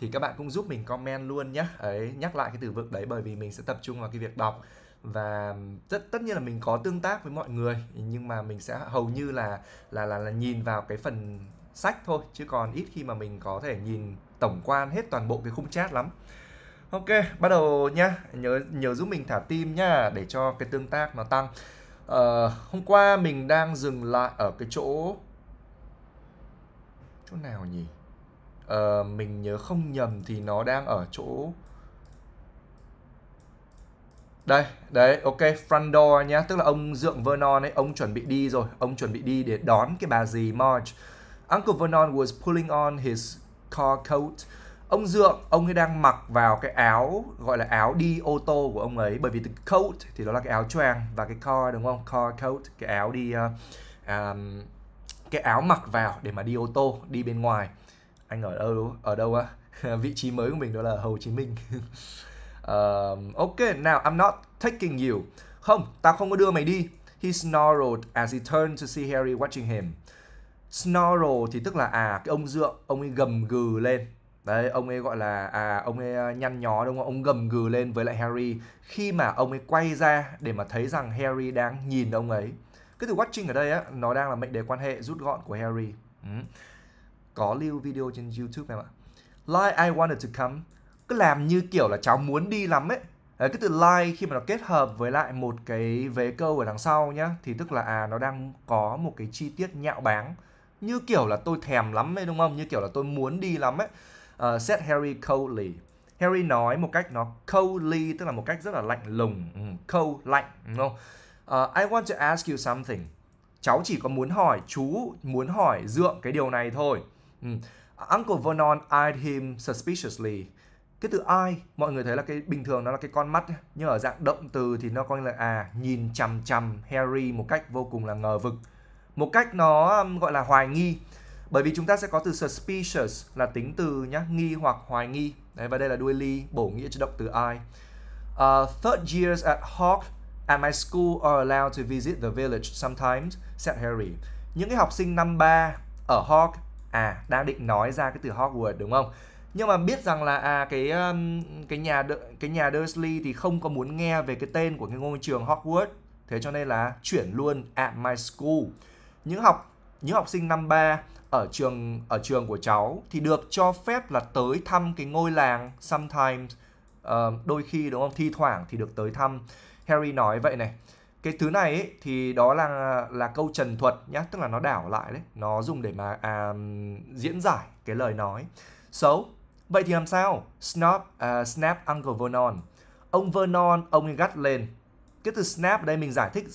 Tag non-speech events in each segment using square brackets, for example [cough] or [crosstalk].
thì các bạn cũng giúp mình comment luôn nhé ấy nhắc lại cái từ vựng đấy bởi vì mình sẽ tập trung vào cái việc đọc và tất tất nhiên là mình có tương tác với mọi người nhưng mà mình sẽ hầu như là là là, là nhìn vào cái phần sách thôi chứ còn ít khi mà mình có thể nhìn tổng quan hết toàn bộ cái khung chat lắm ok bắt đầu nhá nhớ nhớ giúp mình thả tim nhá để cho cái tương tác nó tăng ờ, hôm qua mình đang dừng lại ở cái chỗ chỗ nào nhỉ uh, mình nhớ không nhầm thì nó đang ở chỗ đây, đấy, ok, front door nhá, tức là ông Dượng Vernon ấy, ông chuẩn bị đi rồi, ông chuẩn bị đi để đón cái bà gì march Uncle Vernon was pulling on his car coat. Ông Dượng, ông ấy đang mặc vào cái áo gọi là áo đi ô tô của ông ấy bởi vì từ coat thì đó là cái áo choàng và cái car đúng không? Car coat, cái áo đi uh, um, cái áo mặc vào để mà đi ô tô, đi bên ngoài anh ở đâu ở đâu á [laughs] vị trí mới của mình đó là Hồ Chí Minh um, [laughs] ok now I'm not taking you không tao không có đưa mày đi he snarled as he turned to see Harry watching him snarl thì tức là à cái ông dượng ông ấy gầm gừ lên đấy ông ấy gọi là à ông ấy à, nhăn nhó đúng không ông gầm gừ lên với lại Harry khi mà ông ấy quay ra để mà thấy rằng Harry đang nhìn ông ấy cái từ watching ở đây á nó đang là mệnh đề quan hệ rút gọn của Harry ừ có lưu video trên YouTube em ạ. Like I wanted to come cứ làm như kiểu là cháu muốn đi lắm ấy. Đấy, cái từ like khi mà nó kết hợp với lại một cái vế câu ở đằng sau nhá thì tức là à nó đang có một cái chi tiết nhạo báng như kiểu là tôi thèm lắm ấy đúng không? Như kiểu là tôi muốn đi lắm ấy. Uh, said Harry coldly. Harry nói một cách nó coldly tức là một cách rất là lạnh lùng, ừ, cold lạnh đúng không? Uh, I want to ask you something. Cháu chỉ có muốn hỏi chú muốn hỏi dượng cái điều này thôi. Um, Uncle Vernon eyed him suspiciously. Cái từ eye, mọi người thấy là cái bình thường nó là cái con mắt, nhưng ở dạng động từ thì nó coi là à nhìn chằm chằm Harry một cách vô cùng là ngờ vực, một cách nó um, gọi là hoài nghi. Bởi vì chúng ta sẽ có từ suspicious là tính từ nhá, nghi hoặc hoài nghi. Đấy, và đây là đuôi ly bổ nghĩa cho động từ eye. Uh, ờ, third years at Hawk at my school are allowed to visit the village sometimes, said Harry. Những cái học sinh năm 3 ở Hawk à đang định nói ra cái từ Hogwarts đúng không nhưng mà biết rằng là à cái um, cái nhà cái nhà Dursley thì không có muốn nghe về cái tên của cái ngôi trường Hogwarts thế cho nên là chuyển luôn at my school những học những học sinh năm 3 ở trường ở trường của cháu thì được cho phép là tới thăm cái ngôi làng sometimes uh, đôi khi đúng không thi thoảng thì được tới thăm Harry nói vậy này cái thứ này ấy, thì đó là là câu trần thuật nhá tức là nó đảo lại đấy nó dùng để mà à, diễn giải cái lời nói so vậy thì làm sao snap uh, snap uncle vernon ông vernon ông ấy gắt lên cái từ snap ở đây mình giải thích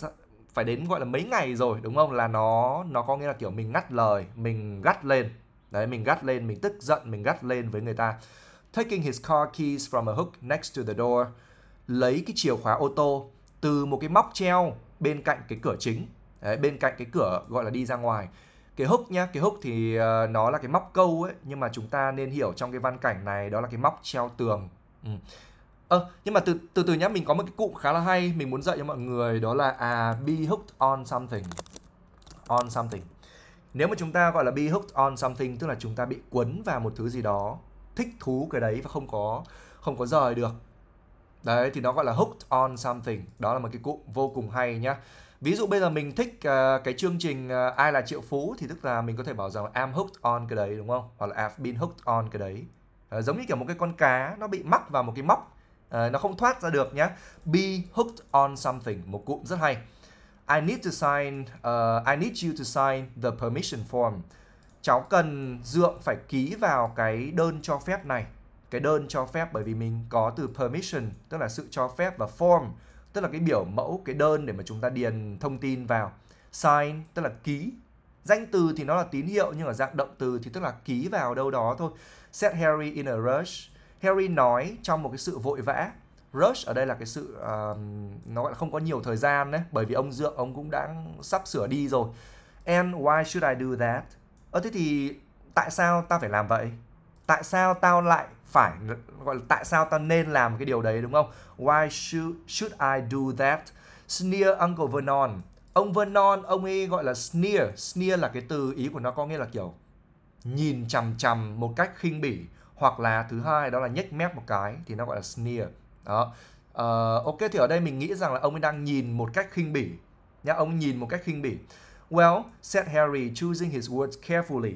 phải đến gọi là mấy ngày rồi đúng không là nó nó có nghĩa là kiểu mình ngắt lời mình gắt lên đấy mình gắt lên mình tức giận mình gắt lên với người ta taking his car keys from a hook next to the door lấy cái chìa khóa ô tô từ một cái móc treo bên cạnh cái cửa chính Đấy, bên cạnh cái cửa gọi là đi ra ngoài cái hốc nhá cái hốc thì ờ, nó là cái móc câu ấy nhưng mà chúng ta nên hiểu trong cái văn cảnh này đó là cái móc treo tường ừ. à, nhưng mà từ từ từ nhá mình có một cái cụm khá là hay mình muốn dạy cho mọi người đó là à be hooked on something on something nếu mà chúng ta gọi là be hooked on something tức là chúng ta bị quấn vào một thứ gì đó thích thú cái đấy và không có không có rời được đấy thì nó gọi là hooked on something đó là một cái cụm vô cùng hay nhá ví dụ bây giờ mình thích uh, cái chương trình uh, ai là triệu phú thì tức là mình có thể bảo rằng am hooked on cái đấy đúng không hoặc là I've been hooked on cái đấy uh, giống như kiểu một cái con cá nó bị mắc vào một cái móc uh, nó không thoát ra được nhá be hooked on something một cụm rất hay I need to sign uh, I need you to sign the permission form cháu cần dượng phải ký vào cái đơn cho phép này cái đơn cho phép bởi vì mình có từ permission tức là sự cho phép và form tức là cái biểu mẫu cái đơn để mà chúng ta điền thông tin vào sign tức là ký danh từ thì nó là tín hiệu nhưng ở dạng động từ thì tức là ký vào đâu đó thôi set Harry in a rush Harry nói trong một cái sự vội vã rush ở đây là cái sự uh, nó gọi là không có nhiều thời gian đấy bởi vì ông dượng ông cũng đã sắp sửa đi rồi and why should I do that ờ thế thì tại sao ta phải làm vậy tại sao tao lại phải gọi là tại sao tao nên làm cái điều đấy đúng không? Why should should I do that? Sneer Uncle Vernon. Ông Vernon ông ấy gọi là sneer, sneer là cái từ ý của nó có nghĩa là kiểu nhìn chằm chằm một cách khinh bỉ hoặc là thứ hai đó là nhếch mép một cái thì nó gọi là sneer. Đó. Uh, ok thì ở đây mình nghĩ rằng là ông ấy đang nhìn một cách khinh bỉ nhá, ông nhìn một cách khinh bỉ. Well, said Harry, choosing his words carefully.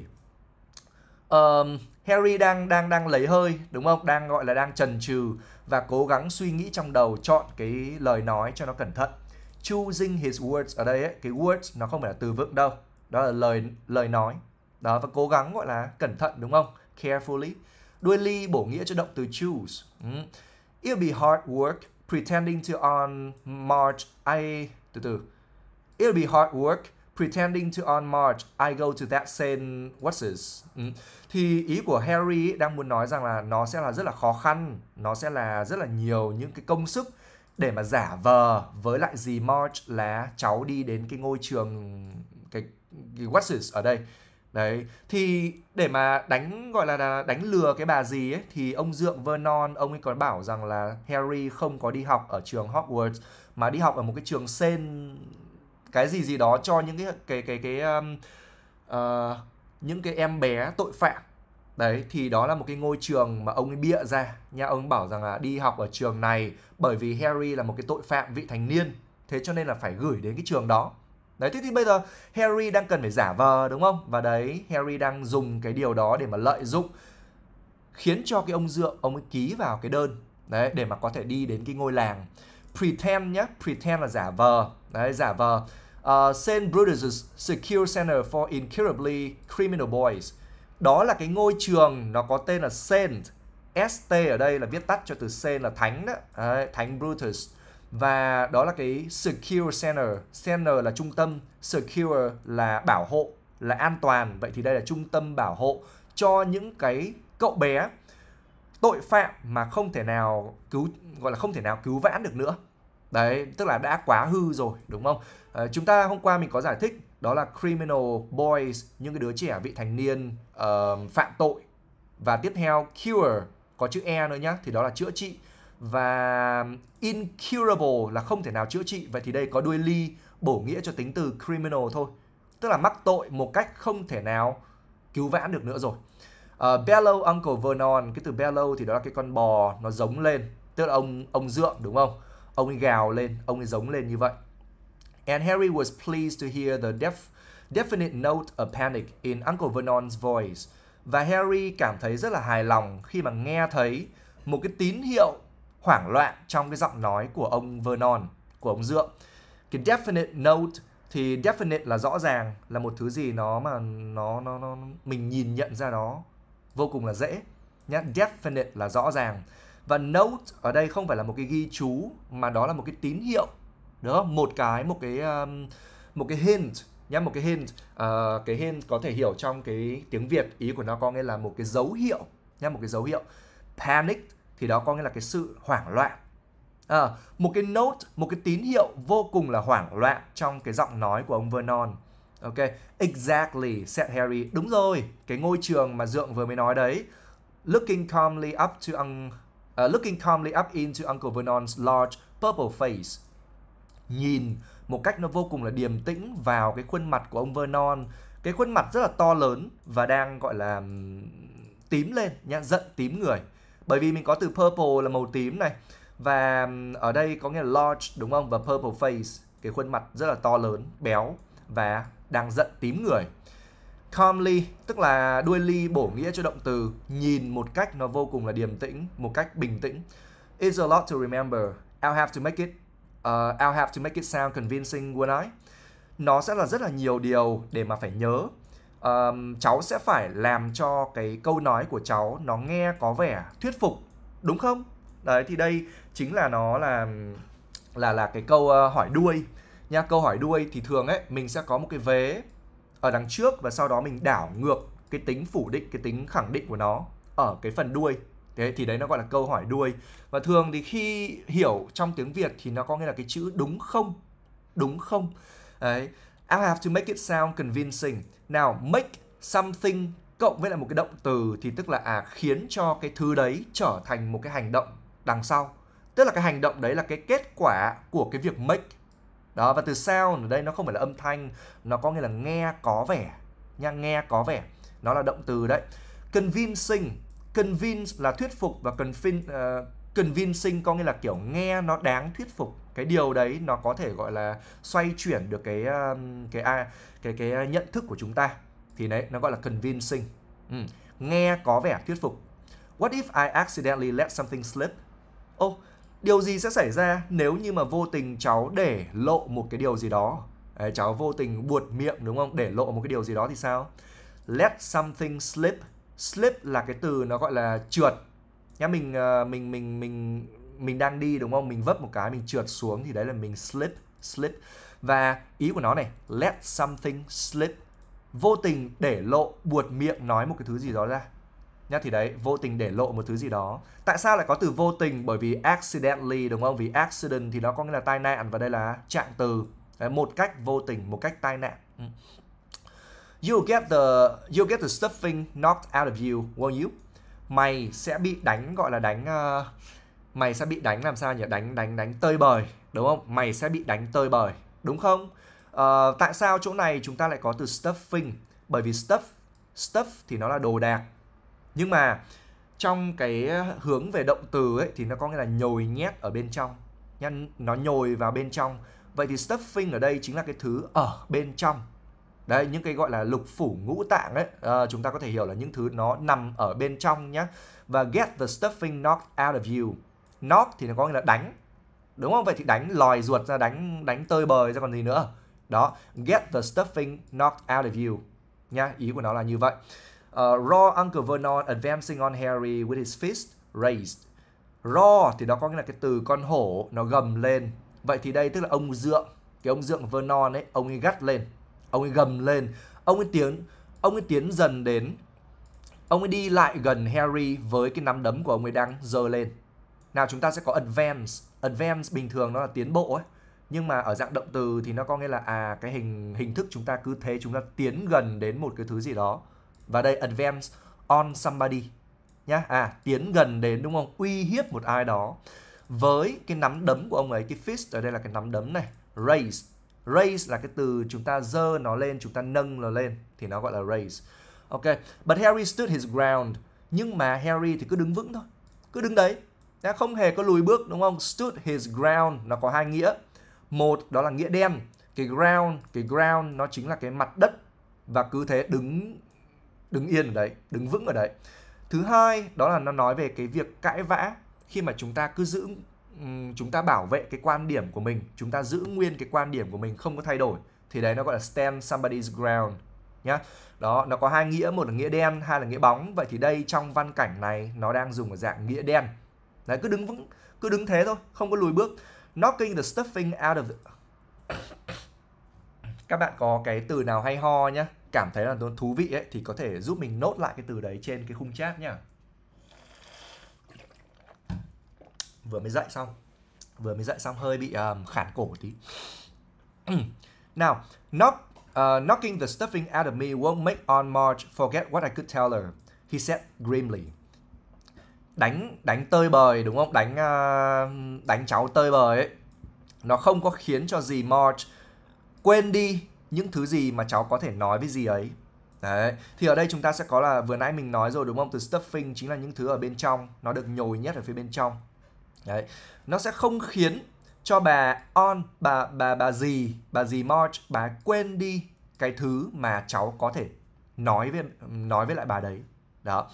Um, Harry đang đang đang lấy hơi đúng không? Đang gọi là đang trần trừ và cố gắng suy nghĩ trong đầu chọn cái lời nói cho nó cẩn thận. Choosing his words ở đây ấy, cái words nó không phải là từ vựng đâu. Đó là lời lời nói. Đó và cố gắng gọi là cẩn thận đúng không? Carefully. Đuôi ly bổ nghĩa cho động từ choose. Ừ. It'll be hard work pretending to on march I từ từ. It'll be hard work pretending to on March I go to that St. Watts. Ừ. Thì ý của Harry đang muốn nói rằng là nó sẽ là rất là khó khăn, nó sẽ là rất là nhiều những cái công sức để mà giả vờ với lại gì March là cháu đi đến cái ngôi trường cái, cái Watts ở đây. Đấy, thì để mà đánh gọi là đánh lừa cái bà gì ấy thì ông dượng Vernon ông ấy còn bảo rằng là Harry không có đi học ở trường Hogwarts mà đi học ở một cái trường Saint cái gì gì đó cho những cái cái cái cái um, uh, những cái em bé tội phạm đấy thì đó là một cái ngôi trường mà ông ấy bịa ra nha ông bảo rằng là đi học ở trường này bởi vì Harry là một cái tội phạm vị thành niên thế cho nên là phải gửi đến cái trường đó đấy thế thì bây giờ Harry đang cần phải giả vờ đúng không và đấy Harry đang dùng cái điều đó để mà lợi dụng khiến cho cái ông dượng ông ấy ký vào cái đơn đấy để mà có thể đi đến cái ngôi làng pretend nhé pretend là giả vờ đấy giả vờ uh, Saint Brutus Secure Center for Incurably Criminal Boys đó là cái ngôi trường nó có tên là Saint ST ở đây là viết tắt cho từ Saint là thánh đó đấy, thánh Brutus và đó là cái Secure Center Center là trung tâm Secure là bảo hộ là an toàn vậy thì đây là trung tâm bảo hộ cho những cái cậu bé tội phạm mà không thể nào cứu gọi là không thể nào cứu vãn được nữa đấy tức là đã quá hư rồi đúng không à, chúng ta hôm qua mình có giải thích đó là criminal boys những cái đứa trẻ vị thành niên uh, phạm tội và tiếp theo cure có chữ e nữa nhá thì đó là chữa trị và incurable là không thể nào chữa trị vậy thì đây có đuôi ly bổ nghĩa cho tính từ criminal thôi tức là mắc tội một cách không thể nào cứu vãn được nữa rồi Uh, Bellow Uncle Vernon, cái từ bellow thì đó là cái con bò nó giống lên, tức là ông ông dượng đúng không? Ông ấy gào lên, ông ấy giống lên như vậy. And Harry was pleased to hear the def definite note of panic in Uncle Vernon's voice. Và Harry cảm thấy rất là hài lòng khi mà nghe thấy một cái tín hiệu hoảng loạn trong cái giọng nói của ông Vernon, của ông Dượng. Cái definite note thì definite là rõ ràng là một thứ gì nó mà nó nó nó mình nhìn nhận ra nó vô cùng là dễ nhá definite là rõ ràng và note ở đây không phải là một cái ghi chú mà đó là một cái tín hiệu đó một cái một cái um, một cái hint nhá một cái hint uh, cái hint có thể hiểu trong cái tiếng việt ý của nó có nghĩa là một cái dấu hiệu nhá một cái dấu hiệu panic thì đó có nghĩa là cái sự hoảng loạn à, một cái note một cái tín hiệu vô cùng là hoảng loạn trong cái giọng nói của ông Vernon Ok, exactly, said Harry. Đúng rồi, cái ngôi trường mà Dượng vừa mới nói đấy. Looking calmly up to un, uh, looking calmly up into Uncle Vernon's large purple face. Nhìn một cách nó vô cùng là điềm tĩnh vào cái khuôn mặt của ông Vernon, cái khuôn mặt rất là to lớn và đang gọi là tím lên nhá, giận tím người. Bởi vì mình có từ purple là màu tím này và ở đây có nghĩa là large đúng không? Và purple face, cái khuôn mặt rất là to lớn, béo và đang giận tím người. Calmly, tức là đuôi ly bổ nghĩa cho động từ nhìn một cách nó vô cùng là điềm tĩnh, một cách bình tĩnh. It's a lot to remember. I'll have to make it uh, I'll have to make it sound convincing won't I? Nó sẽ là rất là nhiều điều để mà phải nhớ. Um, cháu sẽ phải làm cho cái câu nói của cháu nó nghe có vẻ thuyết phục, đúng không? Đấy thì đây chính là nó là là là cái câu uh, hỏi đuôi nha câu hỏi đuôi thì thường ấy mình sẽ có một cái vế ở đằng trước và sau đó mình đảo ngược cái tính phủ định cái tính khẳng định của nó ở cái phần đuôi thế thì đấy nó gọi là câu hỏi đuôi và thường thì khi hiểu trong tiếng việt thì nó có nghĩa là cái chữ đúng không đúng không đấy I have to make it sound convincing nào make something cộng với lại một cái động từ thì tức là à khiến cho cái thứ đấy trở thành một cái hành động đằng sau tức là cái hành động đấy là cái kết quả của cái việc make đó và từ sound ở đây nó không phải là âm thanh nó có nghĩa là nghe có vẻ nha nghe có vẻ nó là động từ đấy convincing convince là thuyết phục và convince uh, ờ, convincing có nghĩa là kiểu nghe nó đáng thuyết phục cái điều đấy nó có thể gọi là xoay chuyển được cái ờ, cái cái cái, cái nhận thức của chúng ta thì đấy nó gọi là convincing ừ. nghe có vẻ thuyết phục what if I accidentally let something slip oh, điều gì sẽ xảy ra nếu như mà vô tình cháu để lộ một cái điều gì đó Đấy, cháu vô tình buột miệng đúng không để lộ một cái điều gì đó thì sao let something slip slip là cái từ nó gọi là trượt nhá mình ờ, mình mình mình mình đang đi đúng không mình vấp một cái mình trượt xuống thì đấy là mình slip slip và ý của nó này let something slip vô tình để lộ buột miệng nói một cái thứ gì đó ra nhá thì đấy vô tình để lộ một thứ gì đó tại sao lại có từ vô tình bởi vì accidentally đúng không vì accident thì nó có nghĩa là tai nạn và đây là trạng từ đấy, một cách vô tình một cách tai nạn ừ. you get the you get the stuffing knocked out of you won't you mày sẽ bị đánh gọi là đánh uh, mày sẽ bị đánh làm sao nhỉ đánh đánh đánh tơi bời đúng không mày sẽ bị đánh tơi bời đúng không uh, tại sao chỗ này chúng ta lại có từ stuffing bởi vì stuff stuff thì nó là đồ đạc nhưng mà trong cái ờ, hướng về động từ ấy thì nó có nghĩa là nhồi nhét ở bên trong nó nhồi vào bên trong vậy thì stuffing ở đây chính là cái thứ ở bên trong đấy những cái gọi là lục phủ ngũ tạng ấy à, chúng ta có thể hiểu là những thứ nó nằm ở bên trong nhá và get the stuffing knocked out of you knock thì nó có nghĩa là đánh đúng không vậy thì đánh lòi ruột ra đánh đánh tơi bời ra còn gì nữa đó get the stuffing knocked out of you nhá ý của nó là như vậy uh, Raw Uncle Vernon advancing on Harry with his fist raised. Raw thì đó có nghĩa là cái từ con hổ nó gầm lên. Vậy thì đây tức là ông dượng, cái ông dượng Vernon ấy, ông ấy gắt lên, ông ấy gầm lên, ông ấy tiến, ông ấy tiến dần đến, ông ấy đi lại gần Harry với cái nắm đấm của ông ấy đang giơ lên. Nào chúng ta sẽ có advance, advance bình thường nó là tiến bộ ấy nhưng mà ở dạng động từ thì nó có nghĩa là à cái hình hình thức chúng ta cứ thế chúng ta tiến gần đến một cái thứ gì đó và đây advance on somebody nhá à tiến gần đến đúng không uy hiếp một ai đó với cái nắm đấm của ông ấy cái fist ở đây là cái nắm đấm này raise raise là cái từ chúng ta dơ nó lên chúng ta nâng nó lên thì nó gọi là raise ok but Harry stood his ground nhưng mà Harry thì cứ đứng vững thôi cứ đứng đấy đã không hề có lùi bước đúng không stood his ground nó có hai nghĩa một đó là nghĩa đen cái ground cái ground nó chính là cái mặt đất và cứ thế đứng đứng yên ở đấy đứng vững ở đấy thứ hai đó là nó nói về cái việc cãi vã khi mà chúng ta cứ giữ chúng ta bảo vệ cái quan điểm của mình chúng ta giữ nguyên cái quan điểm của mình không có thay đổi thì đấy nó gọi là stand somebody's ground nhá đó nó có hai nghĩa một là nghĩa đen hai là nghĩa bóng vậy thì đây trong văn cảnh này nó đang dùng ở dạng nghĩa đen đấy cứ đứng vững cứ đứng thế thôi không có lùi bước knocking the stuffing out of the... [coughs] các bạn có cái từ nào hay ho nhá cảm thấy là nó thú vị ấy thì có thể giúp mình nốt lại cái từ đấy trên cái khung chat nhá vừa mới dậy xong vừa mới dậy xong hơi bị um, khản cổ tí [clears throat] nào knock uh, knocking the stuffing out of me won't make on March forget what I could tell her he said grimly đánh đánh tơi bời đúng không đánh uh, đánh cháu tơi bời ấy nó không có khiến cho gì March quên đi những thứ gì mà cháu có thể nói với gì ấy Đấy, thì ở đây chúng ta sẽ có là vừa nãy mình nói rồi đúng không? Từ stuffing chính là những thứ ở bên trong, nó được nhồi nhất ở phía bên trong. Đấy, nó sẽ không khiến cho bà on, bà bà bà gì, bà gì March, bà quên đi cái thứ mà cháu có thể nói với nói với lại bà đấy. Đó.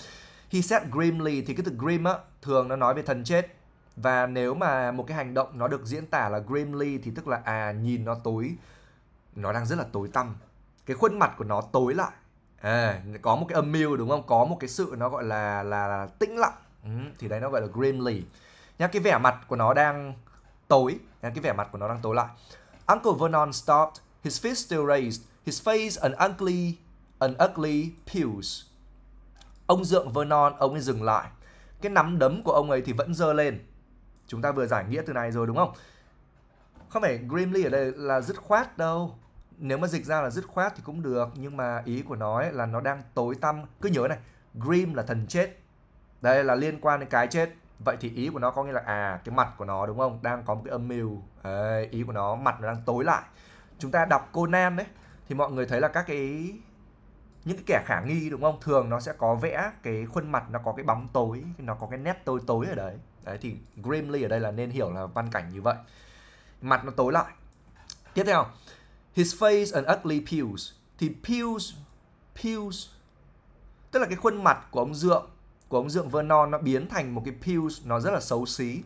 He said grimly thì cái từ grim á thường nó nói về thần chết và nếu mà một cái hành động nó được diễn tả là grimly thì tức là à nhìn nó tối nó đang rất là tối tăm cái khuôn mặt của nó tối lại à, có một cái âm mưu đúng không có một cái sự nó gọi là là, là tĩnh lặng ừ, thì đấy nó gọi là grimly nhá cái vẻ mặt của nó đang tối nhá, cái vẻ mặt của nó đang tối lại Uncle Vernon stopped his fist still raised his face an ugly an ugly pulse ông dượng Vernon ông ấy dừng lại cái nắm đấm của ông ấy thì vẫn dơ lên chúng ta vừa giải nghĩa từ này rồi đúng không không phải grimly ở đây là dứt khoát đâu nếu mà dịch ra là dứt khoát thì cũng được nhưng mà ý của nó ấy là nó đang tối tăm cứ nhớ này grim là thần chết đây là liên quan đến cái chết vậy thì ý của nó có nghĩa là à cái mặt của nó đúng không đang có một cái âm mưu đấy, ý của nó mặt nó đang tối lại chúng ta đọc Conan đấy thì mọi người thấy là các cái những cái kẻ khả nghi đúng không thường nó sẽ có vẽ cái khuôn mặt nó có cái bóng tối nó có cái nét tối tối ở đấy đấy thì grimly ở đây là nên hiểu là văn cảnh như vậy mặt nó tối lại tiếp theo His face an ugly Pius. Thì Pius, Pius, tức là cái khuôn mặt của ông Dượng, của ông Dượng Vernon nó biến thành một cái Pius nó rất là xấu xí.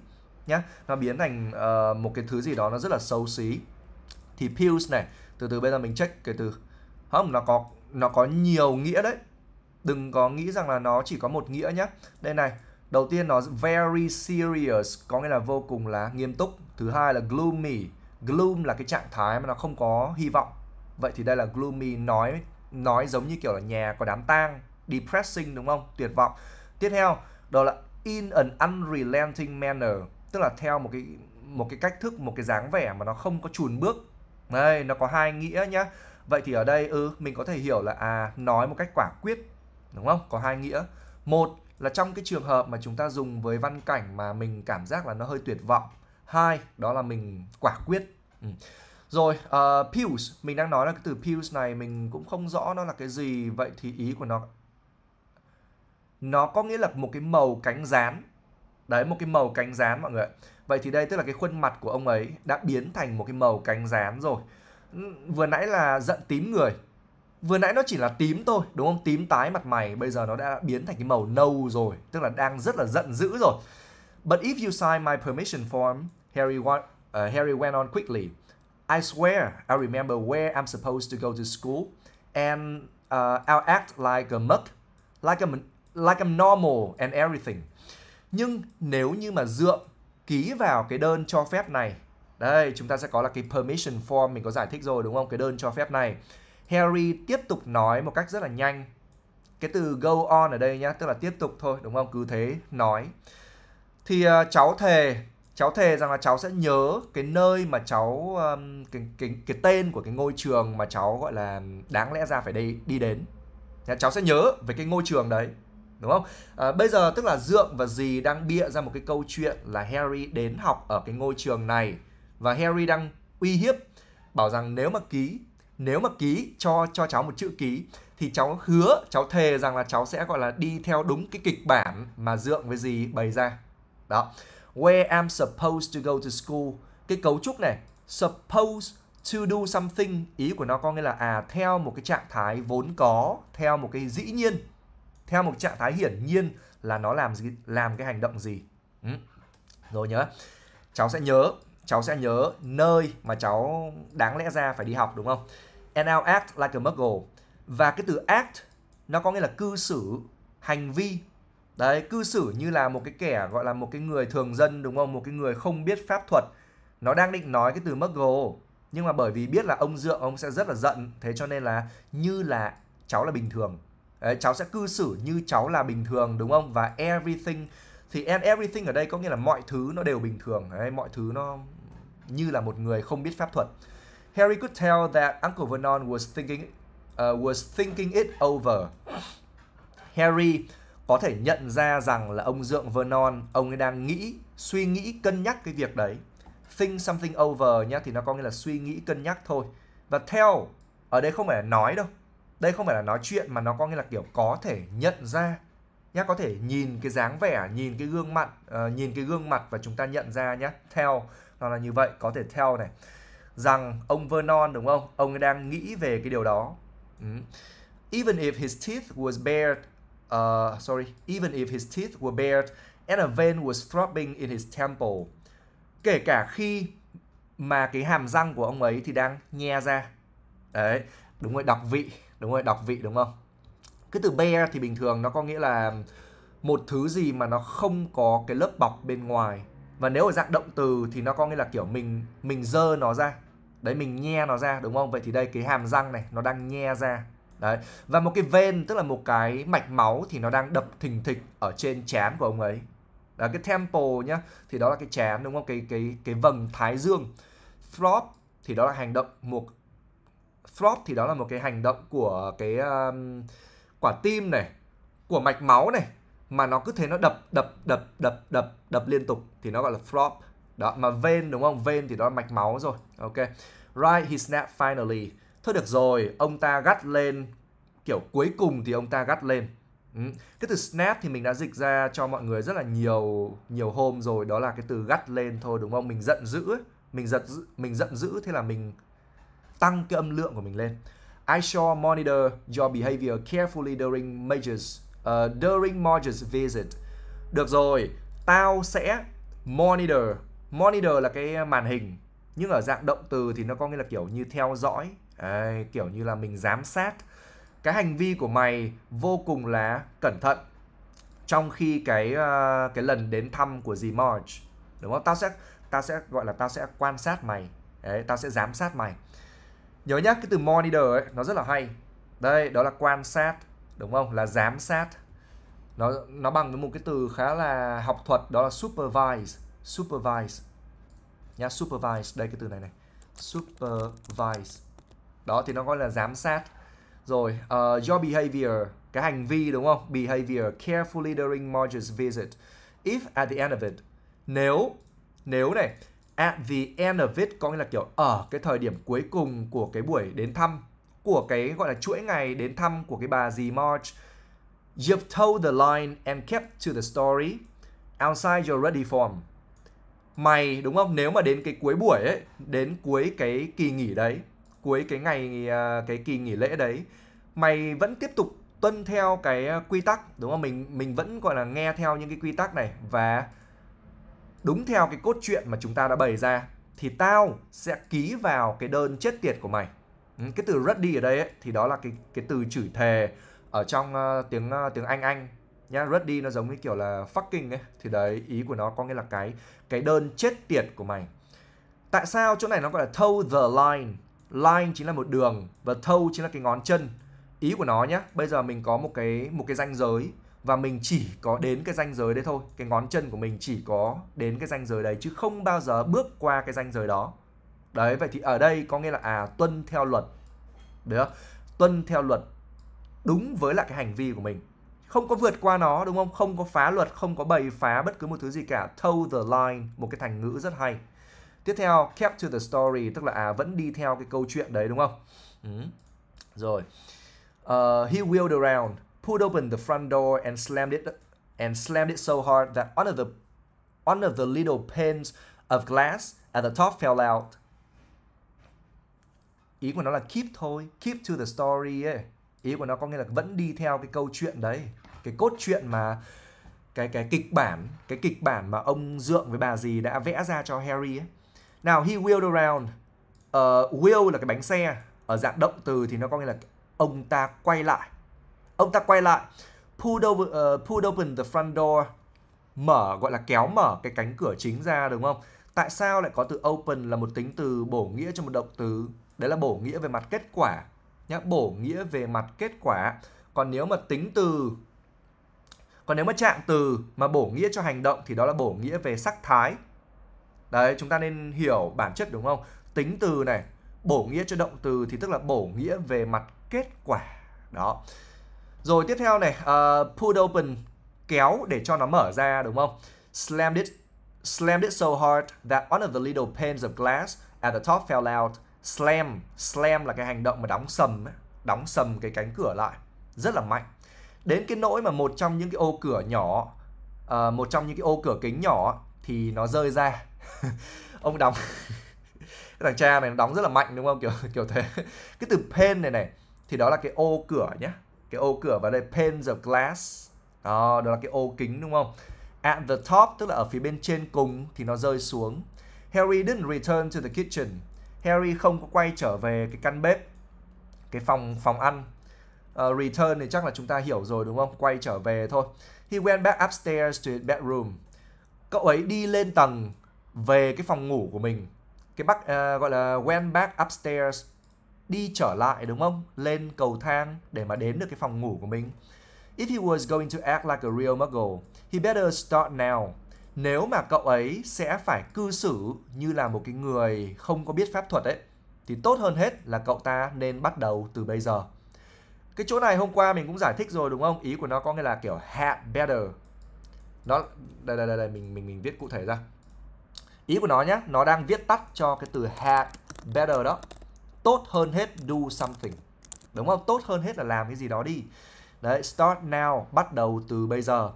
Nhá, nó biến thành uh, một cái thứ gì đó nó rất là xấu xí. Thì Pius này, từ từ bây giờ mình check cái từ. Không, nó có nó có nhiều nghĩa đấy. Đừng có nghĩ rằng là nó chỉ có một nghĩa nhé. Đây này, đầu tiên nó very serious, có nghĩa là vô cùng là nghiêm túc. Thứ hai là gloomy, gloom là cái trạng thái mà nó không có hy vọng vậy thì đây là gloomy nói nói giống như kiểu là nhà có đám tang depressing đúng không tuyệt vọng tiếp theo đó là in an unrelenting manner tức là theo một cái một cái cách thức một cái dáng vẻ mà nó không có chùn bước đây nó có hai nghĩa nhá vậy thì ở đây ừ mình có thể hiểu là à nói một cách quả quyết đúng không có hai nghĩa một là trong cái trường hợp mà chúng ta dùng với văn cảnh mà mình cảm giác là nó hơi tuyệt vọng hai đó là mình quả quyết ừ. rồi uh, ờ, pills mình đang nói là cái từ pills này mình cũng không rõ nó là cái gì vậy thì ý của nó nó có nghĩa là một cái màu cánh rán đấy một cái màu cánh rán mọi người vậy thì đây tức là cái khuôn mặt của ông ấy đã biến thành một cái màu cánh rán rồi ừ, vừa nãy là giận tím người vừa nãy nó chỉ là tím thôi đúng không tím tái mặt mày bây giờ nó đã biến thành cái màu nâu rồi tức là đang rất là giận dữ rồi but if you sign my permission form Harry, wa- uh, Harry went on quickly. I swear I remember where I'm supposed to go to school, and uh, I'll act like a mug, like I'm, like I'm normal and everything. Nhưng nếu như mà dựa ký vào cái đơn cho phép này, đây chúng ta sẽ có là cái permission form mình có giải thích rồi đúng không? Cái đơn cho phép này. Harry tiếp tục nói một cách rất là nhanh. Cái từ go on ở đây nhá, tức là tiếp tục thôi đúng không? Cứ thế nói. Thì uh, cháu thề cháu thề rằng là cháu sẽ nhớ cái nơi mà cháu um, cái, cái cái tên của cái ngôi trường mà cháu gọi là đáng lẽ ra phải đi đi đến cháu sẽ nhớ về cái ngôi trường đấy đúng không à, bây giờ tức là dượng và dì đang bịa ra một cái câu chuyện là harry đến học ở cái ngôi trường này và harry đang uy hiếp bảo rằng nếu mà ký nếu mà ký cho cho cháu một chữ ký thì cháu hứa cháu thề rằng là cháu sẽ gọi là đi theo đúng cái kịch bản mà dượng với dì bày ra đó where I'm supposed to go to school. Cái cấu trúc này, supposed to do something, ý của nó có nghĩa là à theo một cái trạng thái vốn có, theo một cái dĩ nhiên, theo một trạng thái hiển nhiên là nó làm gì, làm cái hành động gì. Ừ. Rồi nhớ. Cháu sẽ nhớ, cháu sẽ nhớ nơi mà cháu đáng lẽ ra phải đi học đúng không? And I'll act like a muggle. Và cái từ act nó có nghĩa là cư xử, hành vi đấy cư xử như là một cái kẻ gọi là một cái người thường dân đúng không một cái người không biết pháp thuật nó đang định nói cái từ mất nhưng mà bởi vì biết là ông dượng ông sẽ rất là giận thế cho nên là như là cháu là bình thường đấy, cháu sẽ cư xử như cháu là bình thường đúng không và everything thì and everything ở đây có nghĩa là mọi thứ nó đều bình thường đấy, mọi thứ nó như là một người không biết pháp thuật Harry could tell that Uncle Vernon was thinking uh, was thinking it over Harry có thể nhận ra rằng là ông Dượng Vernon, ông ấy đang nghĩ, suy nghĩ, cân nhắc cái việc đấy. Think something over nhá thì nó có nghĩa là suy nghĩ, cân nhắc thôi. Và theo ở đây không phải là nói đâu. Đây không phải là nói chuyện mà nó có nghĩa là kiểu có thể nhận ra nhá, có thể nhìn cái dáng vẻ, nhìn cái gương mặt, uh, nhìn cái gương mặt và chúng ta nhận ra nhá. theo nó là như vậy, có thể theo này. Rằng ông Vernon đúng không? Ông ấy đang nghĩ về cái điều đó. Ừ. Even if his teeth was bare Uh, sorry, even if his teeth were bared and a vein was throbbing in his temple. Kể cả khi mà cái hàm răng của ông ấy thì đang nhe ra. Đấy, đúng rồi, đọc vị, đúng rồi, đọc vị đúng không? Cái từ bear thì bình thường nó có nghĩa là một thứ gì mà nó không có cái lớp bọc bên ngoài. Và nếu ở dạng động từ thì nó có nghĩa là kiểu mình mình dơ nó ra. Đấy mình nhe nó ra đúng không? Vậy thì đây cái hàm răng này nó đang nhe ra đấy và một cái vein tức là một cái mạch máu thì nó đang đập thình thịch ở trên chán của ông ấy là cái temple nhá thì đó là cái chán đúng không cái cái cái vầng thái dương throb thì đó là hành động một throb thì đó là một cái hành động của cái um, quả tim này của mạch máu này mà nó cứ thế nó đập đập đập đập đập đập liên tục thì nó gọi là throb đó mà vein đúng không vein thì đó là mạch máu rồi ok right he snapped finally thôi được rồi ông ta gắt lên kiểu cuối cùng thì ông ta gắt lên ừ. cái từ snap thì mình đã dịch ra cho mọi người rất là nhiều nhiều hôm rồi đó là cái từ gắt lên thôi đúng không mình giận dữ mình giận dữ, mình giận dữ thế là mình tăng cái âm lượng của mình lên I shall monitor your behavior carefully during majors uh, during majors visit được rồi tao sẽ monitor monitor là cái màn hình nhưng ở dạng động từ thì nó có nghĩa là kiểu như theo dõi Đấy, kiểu như là mình giám sát cái hành vi của mày vô cùng là cẩn thận trong khi cái uh, cái lần đến thăm của dì Marge đúng không tao sẽ tao sẽ gọi là tao sẽ quan sát mày đấy tao sẽ giám sát mày nhớ nhá cái từ monitor ấy nó rất là hay đây đó là quan sát đúng không là giám sát nó nó bằng với một cái từ khá là học thuật đó là supervise supervise nhá supervise đây cái từ này này supervise đó thì nó gọi là giám sát rồi uh, your behavior cái hành vi đúng không behavior carefully during Marge's visit if at the end of it nếu nếu này at the end of it có nghĩa là kiểu ở cái thời điểm cuối cùng của cái buổi đến thăm của cái gọi là chuỗi ngày đến thăm của cái bà gì Marge You've told the line and kept to the story outside your ready form. Mày đúng không? Nếu mà đến cái cuối buổi ấy, đến cuối cái kỳ nghỉ đấy cuối cái ngày à, cái kỳ nghỉ lễ đấy mày vẫn tiếp tục tuân theo cái à, quy tắc đúng không mình mình vẫn gọi là nghe theo những cái quy tắc này và đúng theo cái cốt truyện mà chúng ta đã bày ra thì tao sẽ ký vào cái đơn chết tiệt của mày ừ, cái từ ready ở đây ấy, thì đó là cái cái từ chửi thề ở trong uh, tiếng uh, tiếng anh anh nhá ready nó giống như kiểu là fucking ấy thì đấy ý của nó có nghĩa là cái cái đơn chết tiệt của mày tại sao chỗ này nó gọi là toe the line line chính là một đường và thâu chính là cái ngón chân ý của nó nhé bây giờ mình có một cái một cái ranh giới và mình chỉ có đến cái ranh giới đấy thôi cái ngón chân của mình chỉ có đến cái ranh giới đấy chứ không bao giờ bước qua cái ranh giới đó đấy vậy thì ở đây có nghĩa là à tuân theo luật được không? tuân theo luật đúng với lại cái hành vi của mình không có vượt qua nó đúng không không có phá luật không có bày phá bất cứ một thứ gì cả toe the line một cái thành ngữ rất hay tiếp theo kept to the story tức là à vẫn đi theo cái câu chuyện đấy đúng không ừ. rồi uh, he wheeled around pulled open the front door and slammed it and slammed it so hard that one of the one of the little panes of glass at the top fell out ý của nó là keep thôi keep to the story ấy ý của nó có nghĩa là vẫn đi theo cái câu chuyện đấy cái cốt truyện mà cái cái kịch bản cái kịch bản mà ông dượng với bà gì đã vẽ ra cho Harry ấy nào he wheeled around. Uh, wheel là cái bánh xe ở dạng động từ thì nó có nghĩa là ông ta quay lại. Ông ta quay lại. Pulled, over, uh, pulled open the front door. Mở gọi là kéo mở cái cánh cửa chính ra đúng không? Tại sao lại có từ open là một tính từ bổ nghĩa cho một động từ? Đấy là bổ nghĩa về mặt kết quả nhá, bổ nghĩa về mặt kết quả. Còn nếu mà tính từ còn nếu mà trạng từ mà bổ nghĩa cho hành động thì đó là bổ nghĩa về sắc thái Đấy, chúng ta nên hiểu bản chất đúng không? Tính từ này, bổ nghĩa cho động từ thì tức là bổ nghĩa về mặt kết quả. Đó. Rồi tiếp theo này, uh, ờ, pull open, kéo để cho nó mở ra đúng không? Slammed it, slammed it so hard that one of the little panes of glass at the top fell out. Slam, slam là cái hành động mà đóng sầm, đóng sầm cái cánh cửa lại, rất là mạnh. Đến cái nỗi mà một trong những cái ô cửa nhỏ, uh, một trong những cái ô cửa kính nhỏ thì nó rơi ra [laughs] ông đóng [laughs] cái thằng cha này nó đóng rất là mạnh đúng không kiểu kiểu thế cái từ pane này này thì đó là cái ô cửa nhé cái ô cửa và đây panes of glass đó đó là cái ô kính đúng không at the top tức là ở phía bên trên cùng thì nó rơi xuống Harry didn't return to the kitchen Harry không có quay trở về cái căn bếp cái phòng phòng ăn uh, return thì chắc là chúng ta hiểu rồi đúng không quay trở về thôi he went back upstairs to his bedroom cậu ấy đi lên tầng về cái phòng ngủ của mình cái bắt uh, à, gọi là went back upstairs đi trở lại đúng không lên cầu thang để mà đến được cái phòng ngủ của mình if he was going to act like a real muggle he better start now nếu mà cậu ấy sẽ phải cư xử như là một cái người không có biết phép thuật ấy thì tốt hơn hết là cậu ta nên bắt đầu từ bây giờ cái chỗ này hôm qua mình cũng giải thích rồi đúng không ý của nó có nghĩa là kiểu had better nó đây đây đây, đây mình mình mình viết cụ thể ra ý của nó nhé nó đang viết tắt cho cái từ had better đó tốt hơn hết do something đúng không tốt hơn hết là làm cái gì đó đi đấy start now bắt đầu từ bây giờ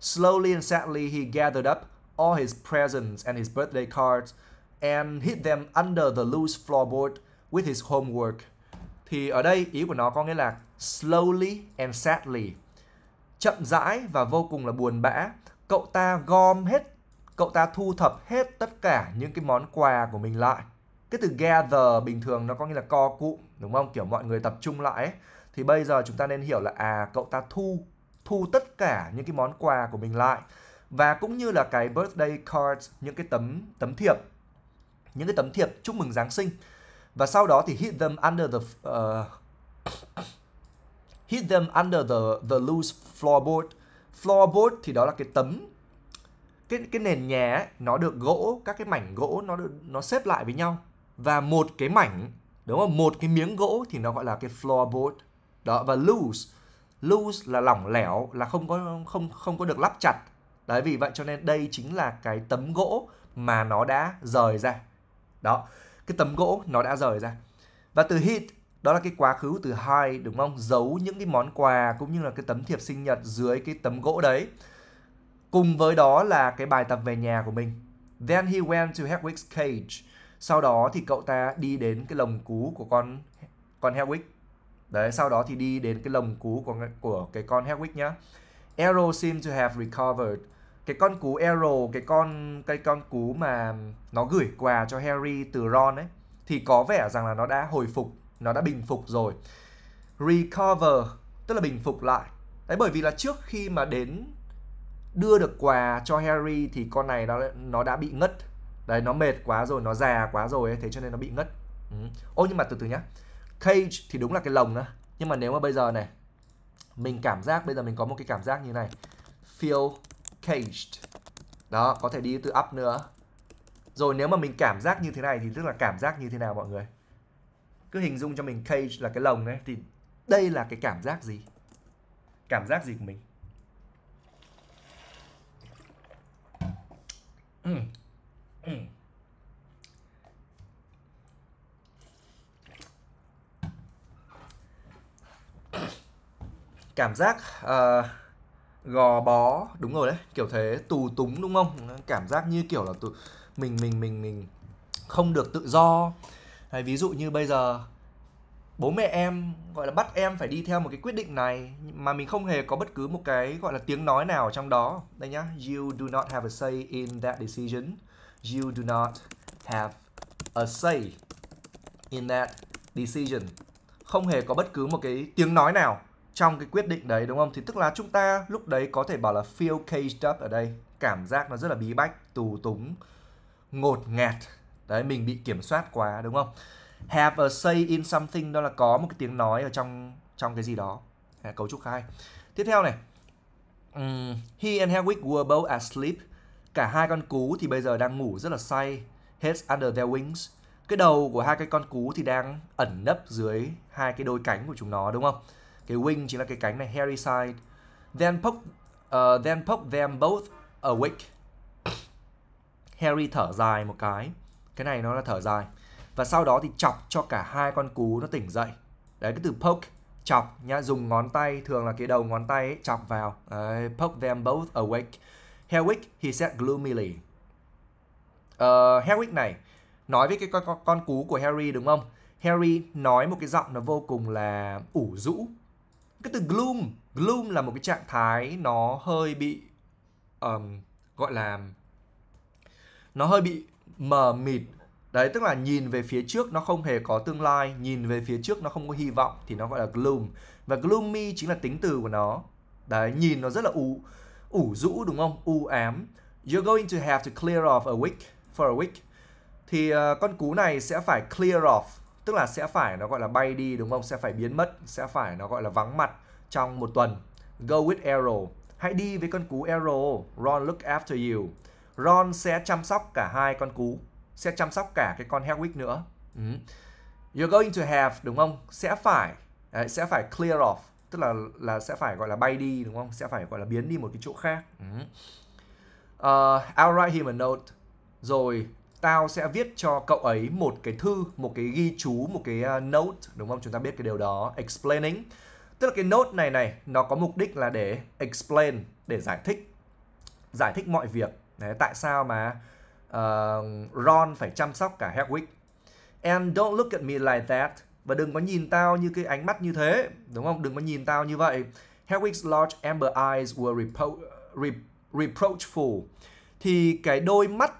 slowly and sadly he gathered up all his presents and his birthday cards and hid them under the loose floorboard with his homework thì ở đây ý của nó có nghĩa là slowly and sadly chậm rãi và vô cùng là buồn bã cậu ta gom hết cậu ta thu thập hết tất cả những cái món quà của mình lại cái từ gather bình thường nó có nghĩa là co cụm đúng không kiểu mọi người tập trung lại ấy. thì bây giờ chúng ta nên hiểu là à cậu ta thu thu tất cả những cái món quà của mình lại và cũng như là cái birthday cards những cái tấm tấm thiệp những cái tấm thiệp chúc mừng Giáng sinh và sau đó thì hit them under the uh, [coughs] hit them under the the loose floorboard floorboard thì đó là cái tấm cái cái nền nhà ấy, nó được gỗ các cái mảnh gỗ nó được, nó xếp lại với nhau và một cái mảnh đúng không một cái miếng gỗ thì nó gọi là cái floorboard đó và loose loose là lỏng lẻo là không có không không có được lắp chặt đấy vì vậy cho nên đây chính là cái tấm gỗ mà nó đã rời ra đó cái tấm gỗ nó đã rời ra và từ hit đó là cái quá khứ từ hide đúng không giấu những cái món quà cũng như là cái tấm thiệp sinh nhật dưới cái tấm gỗ đấy Cùng với đó là cái bài tập về nhà của mình. Then he went to Hedwig's cage. Sau đó thì cậu ta đi đến cái lồng cú của con con Hedwig. Đấy, sau đó thì đi đến cái lồng cú của của cái con Hedwig nhá. Arrow seemed to have recovered. Cái con cú Arrow, cái con cái con cú mà nó gửi quà cho Harry từ Ron ấy thì có vẻ rằng là nó đã hồi phục, nó đã bình phục rồi. Recover tức là bình phục lại. Đấy bởi vì là trước khi mà đến đưa được quà cho Harry thì con này nó nó đã bị ngất đấy nó mệt quá rồi nó già quá rồi ấy, thế cho nên nó bị ngất ừ. ô nhưng mà từ từ nhá cage thì đúng là cái lồng đó nhưng mà nếu mà bây giờ này mình cảm giác bây giờ mình có một cái cảm giác như này feel caged đó có thể đi từ up nữa rồi nếu mà mình cảm giác như thế này thì tức là cảm giác như thế nào mọi người cứ hình dung cho mình cage là cái lồng đấy thì đây là cái cảm giác gì cảm giác gì của mình Ừ. ừ. cảm giác uh, gò bó đúng rồi đấy kiểu thế tù túng đúng không cảm giác như kiểu là tù, mình mình mình mình không được tự do Đấy, ví dụ như bây giờ bố mẹ em gọi là bắt em phải đi theo một cái quyết định này mà mình không hề có bất cứ một cái gọi là tiếng nói nào trong đó đây nhá you do not have a say in that decision you do not have a say in that decision không hề có bất cứ một cái tiếng nói nào trong cái quyết định đấy đúng không thì tức là chúng ta lúc đấy có thể bảo là feel caged up ở đây cảm giác nó rất là bí bách tù túng ngột ngạt đấy mình bị kiểm soát quá đúng không have a say in something đó là có một cái tiếng nói ở trong trong cái gì đó cấu trúc khai tiếp theo này um, he and Hedwig were both asleep cả hai con cú thì bây giờ đang ngủ rất là say heads under their wings cái đầu của hai cái con cú thì đang ẩn nấp dưới hai cái đôi cánh của chúng nó đúng không cái wing chính là cái cánh này hairy side then poke uh, then poke them both awake Harry thở dài một cái cái này nó là thở dài và sau đó thì chọc cho cả hai con cú nó tỉnh dậy đấy cái từ poke chọc nhá dùng ngón tay thường là cái đầu ngón tay ấy, chọc vào đấy, poke them both awake Herwick he said gloomily uh, ờ, Herwick này nói với cái con, con, con cú của Harry đúng không Harry nói một cái giọng nó vô cùng là ủ rũ cái từ gloom gloom là một cái trạng thái nó hơi bị um, gọi là nó hơi bị mờ mịt Đấy, tức là nhìn về phía trước nó không hề có tương lai, nhìn về phía trước nó không có hy vọng thì nó gọi là gloom. Và gloomy chính là tính từ của nó. Đấy, nhìn nó rất là u ủ rũ đúng không? U ám. You're going to have to clear off a week for a week. Thì uh, con cú này sẽ phải clear off, tức là sẽ phải nó gọi là bay đi đúng không? Sẽ phải biến mất, sẽ phải nó gọi là vắng mặt trong một tuần. Go with Arrow. Hãy đi với con cú Arrow. Ron look after you. Ron sẽ chăm sóc cả hai con cú sẽ chăm sóc cả cái con Hedwig nữa. Ừ. You're going to have đúng không? Sẽ phải đấy, sẽ phải clear off, tức là là sẽ phải gọi là bay đi đúng không? Sẽ phải gọi là biến đi một cái chỗ khác. Ừ. Uh, I'll write him a note. Rồi tao sẽ viết cho cậu ấy một cái thư, một cái ghi chú, một cái uh, note đúng không? Chúng ta biết cái điều đó, explaining. Tức là cái note này này nó có mục đích là để explain, để giải thích giải thích mọi việc. Đấy, tại sao mà uh, Ron phải chăm sóc cả Hedwig. And don't look at me like that. Và đừng có nhìn tao như cái ánh mắt như thế, đúng không? Đừng có nhìn tao như vậy. Hedwig's large amber eyes were repro re reproachful. Thì cái đôi mắt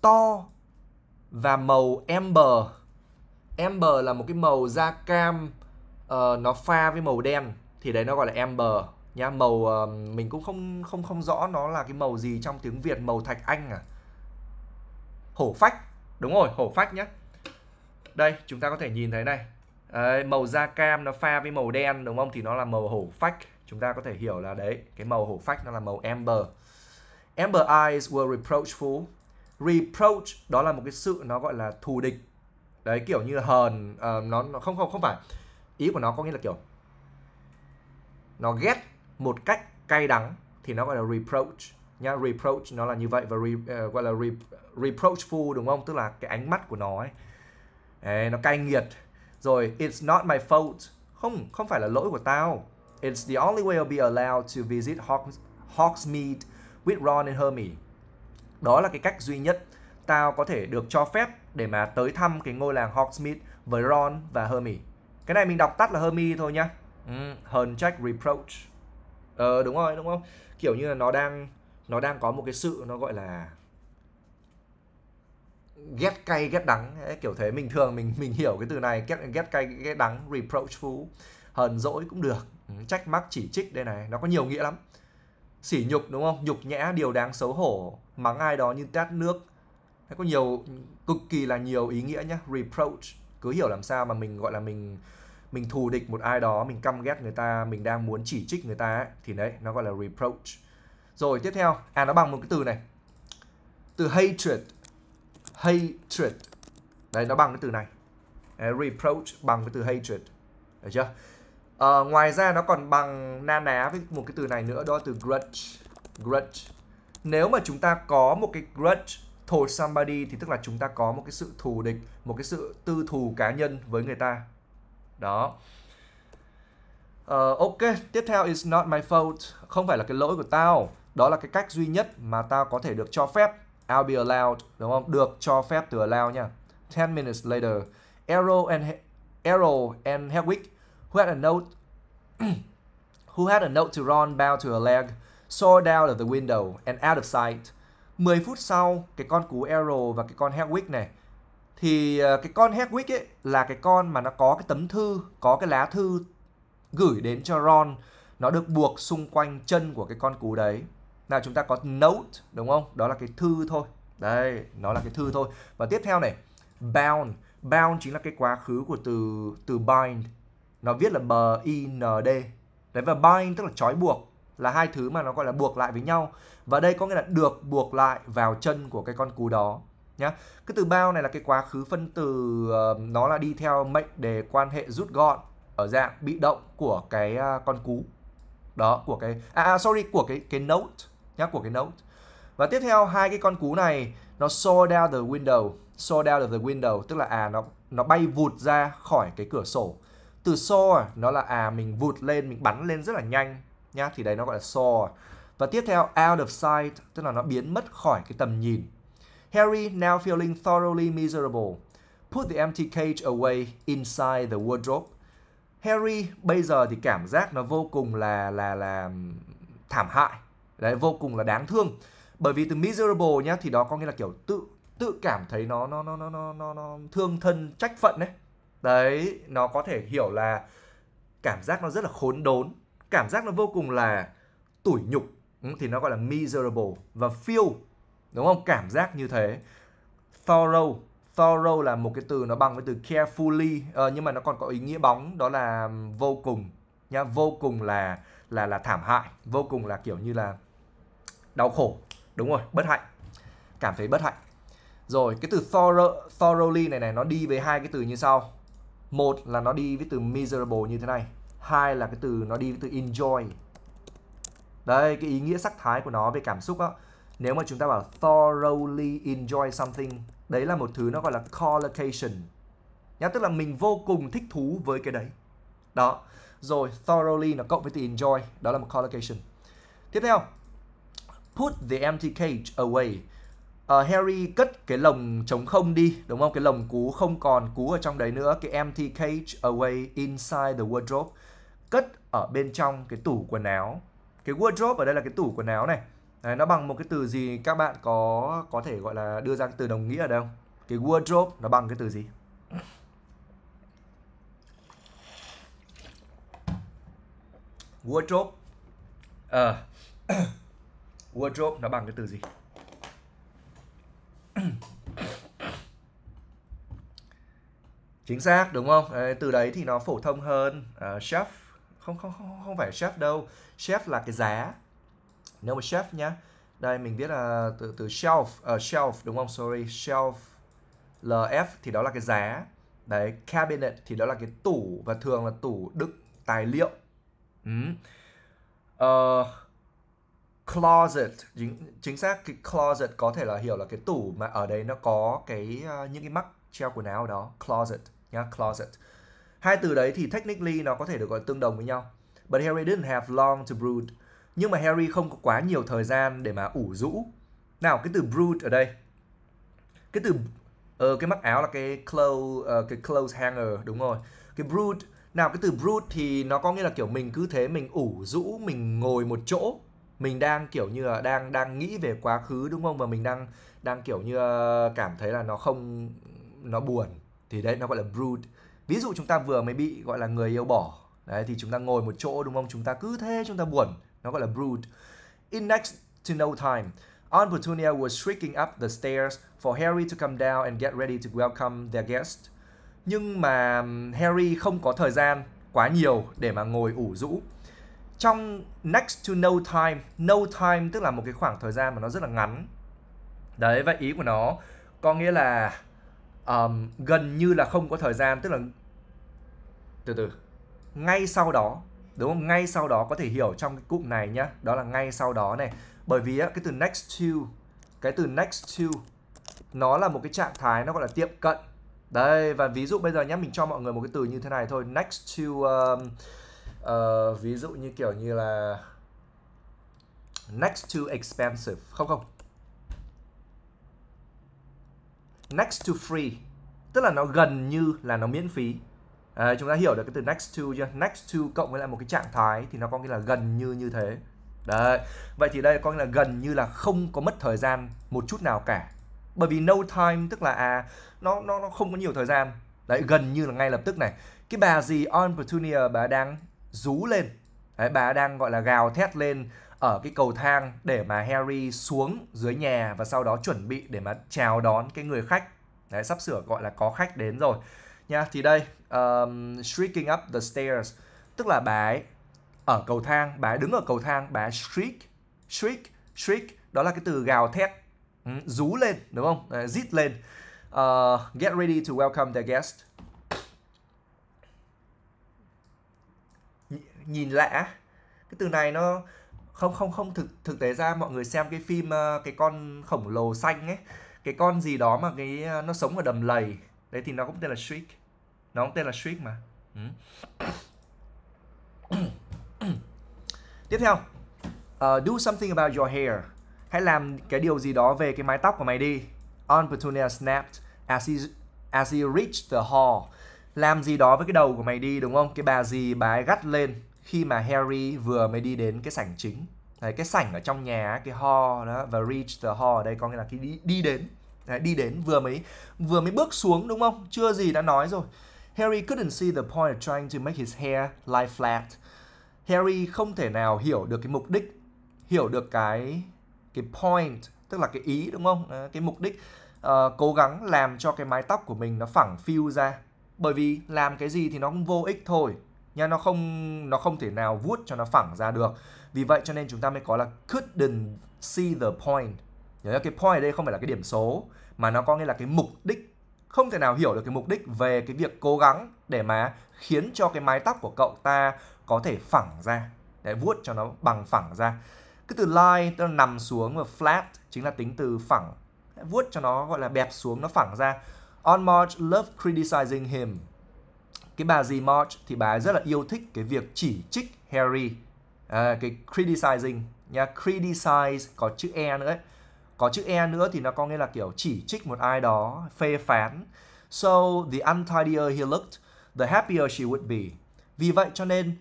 to và màu amber. Amber là một cái màu da cam uh, nó pha với màu đen thì đấy nó gọi là amber nha màu uh, mình cũng không không không rõ nó là cái màu gì trong tiếng Việt màu thạch anh à hổ phách đúng rồi hổ phách nhé đây chúng ta có thể nhìn thấy này đấy, màu da cam nó pha với màu đen đúng không thì nó là màu hổ phách chúng ta có thể hiểu là đấy cái màu hổ phách nó là màu amber amber eyes were reproachful reproach đó là một cái sự nó gọi là thù địch đấy kiểu như hờn uh, nó, nó không không không phải ý của nó có nghĩa là kiểu nó ghét một cách cay đắng thì nó gọi là reproach nhá reproach nó là như vậy và re, uh, gọi là re, reproachful đúng không? Tức là cái ánh mắt của nó ấy. Đấy, nó cay nghiệt. Rồi it's not my fault. Không, không phải là lỗi của tao. It's the only way I'll be allowed to visit Hawks, Hawksmeade with Ron and Hermione. Đó là cái cách duy nhất tao có thể được cho phép để mà tới thăm cái ngôi làng Hogsmeade với Ron và Hermione. Cái này mình đọc tắt là Hermione thôi nhá. Ừ, hờn trách reproach. Ờ đúng rồi, đúng không? Kiểu như là nó đang nó đang có một cái sự nó gọi là ghét cay ghét đắng ấy, kiểu thế mình thường mình mình hiểu cái từ này ghét ghét cay ghét đắng reproachful hờn dỗi cũng được ừ, trách móc chỉ trích đây này nó có nhiều nghĩa lắm sỉ nhục đúng không nhục nhã điều đáng xấu hổ mắng ai đó như tát nước nó có nhiều cực kỳ là nhiều ý nghĩa nhá reproach cứ hiểu làm sao mà mình gọi là mình mình thù địch một ai đó mình căm ghét người ta mình đang muốn chỉ trích người ta ấy, thì đấy nó gọi là reproach rồi tiếp theo à nó bằng một cái từ này từ hatred hatred đấy nó bằng cái từ này đấy, reproach bằng cái từ hatred được chưa à, ngoài ra nó còn bằng na ná với một cái từ này nữa đó từ grudge grudge nếu mà chúng ta có một cái grudge towards somebody thì tức là chúng ta có một cái sự thù địch một cái sự tư thù cá nhân với người ta đó uh, ok tiếp theo is not my fault không phải là cái lỗi của tao đó là cái cách duy nhất mà tao có thể được cho phép I'll be allowed đúng không? Được cho phép từ allow nha. 10 minutes later, Arrow and He Errol and Hedwig who had a note [clears throat] who had a note to Ron bound to her leg saw out of the window and out of sight. 10 phút sau, cái con cú Arrow và cái con Hedwig này thì ờ, cái con Hedwig ấy là cái con mà nó có cái tấm thư, có cái lá thư gửi đến cho Ron. Nó được buộc xung quanh chân của cái con cú đấy là chúng ta có note đúng không đó là cái thư thôi đây nó là cái thư thôi và tiếp theo này bound bound chính là cái quá khứ của từ từ bind nó viết là b i n d đấy và bind tức là trói buộc là hai thứ mà nó gọi là buộc lại với nhau và đây có nghĩa là được buộc lại vào chân của cái con cú đó nhá cái từ bao này là cái quá khứ phân từ uh, nó là đi theo mệnh đề quan hệ rút gọn ở dạng bị động của cái uh, con cú đó của cái à, à sorry của cái cái note nhá của cái Note. Và tiếp theo hai cái con cú này nó soar down the window, soar down the window tức là à nó nó bay vụt ra khỏi cái cửa sổ. Từ soar nó là à mình vụt lên, mình bắn lên rất là nhanh nhá thì đấy nó gọi là soar. Và tiếp theo out of sight tức là nó biến mất khỏi cái tầm nhìn. Harry now feeling thoroughly miserable. Put the empty cage away inside the wardrobe. Harry bây giờ thì cảm giác nó vô cùng là là là thảm hại đấy vô cùng là đáng thương bởi vì từ miserable nhá thì đó có nghĩa là kiểu tự tự cảm thấy nó nó nó nó nó nó, nó thương thân trách phận đấy đấy nó có thể hiểu là cảm giác nó rất là khốn đốn cảm giác nó vô cùng là tủi nhục ừ, thì nó gọi là miserable và feel đúng không cảm giác như thế thorough thorough là một cái từ nó bằng với từ carefully ờ, nhưng mà nó còn có ý nghĩa bóng đó là vô cùng nha vô cùng là là là thảm hại vô cùng là kiểu như là đau khổ đúng rồi bất hạnh cảm thấy bất hạnh rồi cái từ thoroughly này này nó đi với hai cái từ như sau một là nó đi với từ miserable như thế này hai là cái từ nó đi với từ enjoy đây cái ý nghĩa sắc thái của nó về cảm xúc á nếu mà chúng ta bảo thoroughly enjoy something đấy là một thứ nó gọi là collocation nhá tức là mình vô cùng thích thú với cái đấy đó rồi thoroughly nó cộng với từ enjoy đó là một collocation tiếp theo Put the empty cage away. Uh, Harry cất cái lồng trống không đi, đúng không? Cái lồng cú không còn cú ở trong đấy nữa. Cái empty cage away inside the wardrobe. Cất ở bên trong cái tủ quần áo. Cái wardrobe ở đây là cái tủ quần áo này. Đấy, nó bằng một cái từ gì các bạn có có thể gọi là đưa ra từ đồng nghĩa ở đâu? Cái wardrobe nó bằng cái từ gì? Wardrobe. Ờ. Uh wardrobe nó bằng cái từ gì chính xác đúng không đấy, từ đấy thì nó phổ thông hơn uh, chef không không không không phải chef đâu chef là cái giá nếu mà chef nhá đây mình viết là từ từ shelf uh, shelf đúng không sorry shelf lf thì đó là cái giá đấy cabinet thì đó là cái tủ và thường là tủ đựng tài liệu ừ. uh, closet chính, chính xác cái closet có thể là hiểu là cái tủ mà ở đây nó có cái uh, những cái mắc treo quần áo ở đó closet nhá yeah, closet hai từ đấy thì technically nó có thể được gọi tương đồng với nhau but Harry didn't have long to brood nhưng mà Harry không có quá nhiều thời gian để mà ủ rũ nào cái từ brood ở đây cái từ uh, cái mắc áo là cái clothes uh, ờ, cái clothes hanger đúng rồi cái brood nào cái từ brood thì nó có nghĩa là kiểu mình cứ thế mình ủ rũ mình ngồi một chỗ mình đang kiểu như là đang đang nghĩ về quá khứ đúng không và mình đang đang kiểu như ờ, cảm thấy là nó không nó buồn thì đấy nó gọi là brood ví dụ chúng ta vừa mới bị gọi là người yêu bỏ đấy thì chúng ta ngồi một chỗ đúng không chúng ta cứ thế chúng ta buồn nó gọi là brood in next to no time Aunt Petunia was shrieking up the stairs for Harry to come down and get ready to welcome their guest. Nhưng mà Harry không có thời gian quá nhiều để mà ngồi ủ rũ trong next to no time no time tức là một cái khoảng thời gian mà nó rất là ngắn đấy vậy ý của nó có nghĩa là um, gần như là không có thời gian tức là từ từ ngay sau đó đúng không ngay sau đó có thể hiểu trong cái cụm này nhá đó là ngay sau đó này bởi vì cái từ next to cái từ next to nó là một cái trạng thái nó gọi là tiệm cận đây và ví dụ bây giờ nhé mình cho mọi người một cái từ như thế này thôi next to um, uh, ví dụ như kiểu như là next to expensive không không next to free tức là nó gần như là nó miễn phí à, chúng ta hiểu được cái từ next to chưa next to cộng với lại một cái trạng thái thì nó có nghĩa là gần như như thế đấy vậy thì đây có nghĩa là gần như là không có mất thời gian một chút nào cả bởi vì no time tức là à nó nó nó không có nhiều thời gian đấy gần như là ngay lập tức này cái bà gì on Petunia bà đang rú lên Đấy, bà đang gọi là gào thét lên ở cái cầu thang để mà Harry xuống dưới nhà và sau đó chuẩn bị để mà chào đón cái người khách. Đấy, sắp sửa gọi là có khách đến rồi. Nha, thì đây, um, shrieking up the stairs, tức là bà ấy ở cầu thang, bà ấy đứng ở cầu thang, bà ấy shriek, shriek, shriek, đó là cái từ gào thét, ừ, rú lên, đúng không? Đấy, rít lên. Uh, get ready to welcome the guest. nhìn lạ cái từ này nó không không không thực thực tế ra mọi người xem cái phim ờ, cái con khổng lồ xanh ấy cái con gì đó mà cái ờ, nó sống ở đầm lầy đấy thì nó cũng tên là shriek nó cũng tên là shriek mà ừ. [coughs] tiếp theo uh, do something about your hair hãy làm cái điều gì đó về cái mái tóc của mày đi on petunia snapped as he as he reached the hall làm gì đó với cái đầu của mày đi đúng không cái bà gì bà ấy gắt lên khi mà Harry vừa mới đi đến cái sảnh chính đấy, cái sảnh ở trong nhà cái hall đó và reach the hall ở đây có nghĩa là cái đi, đi đến đấy, đi đến vừa mới vừa mới bước xuống đúng không chưa gì đã nói rồi Harry couldn't see the point of trying to make his hair lie flat Harry không thể nào hiểu được cái mục đích hiểu được cái cái point tức là cái ý đúng không cái mục đích uh, cố gắng làm cho cái mái tóc của mình nó phẳng phiu ra bởi vì làm cái gì thì nó cũng vô ích thôi nha nó không nó không thể nào vuốt cho nó phẳng ra được vì vậy cho nên chúng ta mới có là couldn't see the point nhớ cái point ở đây không phải là cái điểm số mà nó có nghĩa là cái mục đích không thể nào hiểu được cái mục đích về cái việc cố gắng để mà khiến cho cái mái tóc của cậu ta có thể phẳng ra để vuốt cho nó bằng phẳng ra cái từ lie tức là nằm xuống và flat chính là tính từ phẳng vuốt cho nó gọi là bẹp xuống nó phẳng ra On March loved criticizing him cái bà gì March thì bà rất là yêu thích cái việc chỉ trích Harry à, cái criticizing nha criticize có chữ e nữa ấy. có chữ e nữa thì nó có nghĩa là kiểu chỉ trích một ai đó phê phán so the untidier he looked the happier she would be vì vậy cho nên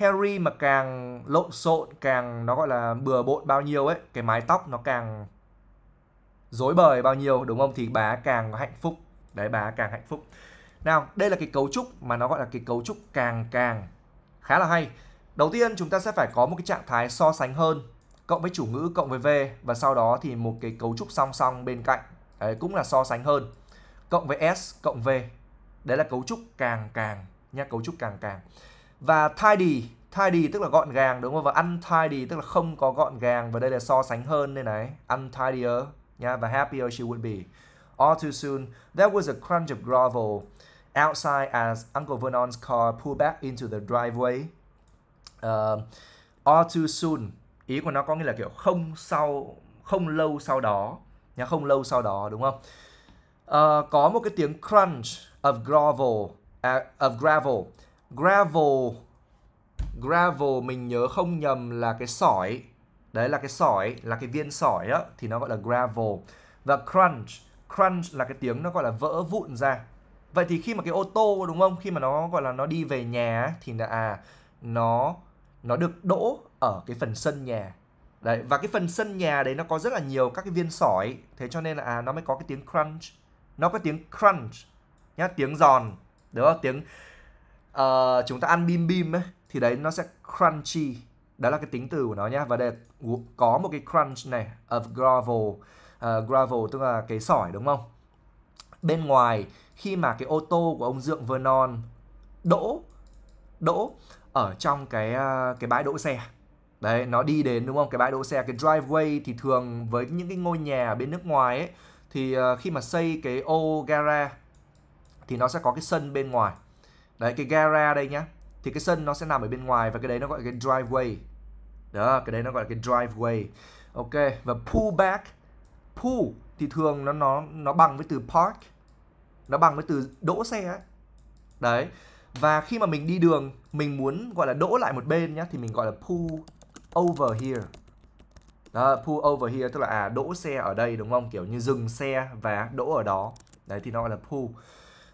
Harry mà càng lộn xộn càng nó gọi là bừa bộn bao nhiêu ấy cái mái tóc nó càng dối bời bao nhiêu đúng không thì bà càng hạnh phúc đấy bà càng hạnh phúc nào, đây là cái cấu trúc mà nó gọi là cái cấu trúc càng càng. Khá là hay. Đầu tiên chúng ta sẽ phải có một cái trạng thái so sánh hơn cộng với chủ ngữ cộng với V và sau đó thì một cái cấu trúc song song bên cạnh đấy, cũng là so sánh hơn cộng với S cộng V. Đấy là cấu trúc càng càng nha, cấu trúc càng càng. Và tidy, tidy tức là gọn gàng đúng không? Và untidy tức là không có gọn gàng và đây là so sánh hơn đây này, untidier nha và happier she would be. All too soon there was a crunch of gravel outside as Uncle Vernon's car pulled back into the driveway. Uh, ờ, all too soon, ý của nó có nghĩa là kiểu không sau, không lâu sau đó, nhá không lâu sau đó đúng không? Uh, có một cái tiếng crunch of gravel, uh, of gravel, gravel, gravel mình nhớ không nhầm là cái sỏi, đấy là cái sỏi, là cái viên sỏi á, thì nó gọi là gravel và crunch, crunch là cái tiếng nó gọi là vỡ vụn ra, vậy thì khi mà cái ô tô đúng không khi mà nó gọi là nó đi về nhà thì là à nó nó được đỗ ở cái phần sân nhà đấy và cái phần sân nhà đấy nó có rất là nhiều các cái viên sỏi thế cho nên là à nó mới có cái tiếng crunch nó có tiếng crunch nhá tiếng giòn đúng không tiếng uh, chúng ta ăn bim bim ấy thì đấy nó sẽ crunchy đó là cái tính từ của nó nhá và đây có một cái crunch này of gravel uh, gravel tức là cái sỏi đúng không bên ngoài khi mà cái ô tô của ông Dượng Vernon đỗ đỗ ở trong cái à, cái bãi đỗ xe đấy nó đi đến đúng không cái bãi đỗ xe cái driveway thì thường với những cái ngôi nhà ở bên nước ngoài ấy thì à, khi mà xây cái ô gara thì nó sẽ có cái sân bên ngoài đấy cái gara đây nhá thì cái sân nó sẽ nằm ở bên ngoài và cái đấy nó gọi là cái driveway đó cái đấy nó gọi là cái driveway ok và pull back pull thì thường nó nó nó bằng với từ park nó bằng với từ đỗ xe ấy đấy và khi mà mình đi đường mình muốn gọi là đỗ lại một bên nhá thì mình gọi là pull over here đó, pull over here tức là à đỗ xe ở đây đúng không kiểu như dừng xe và đỗ ở đó đấy thì nó gọi là pull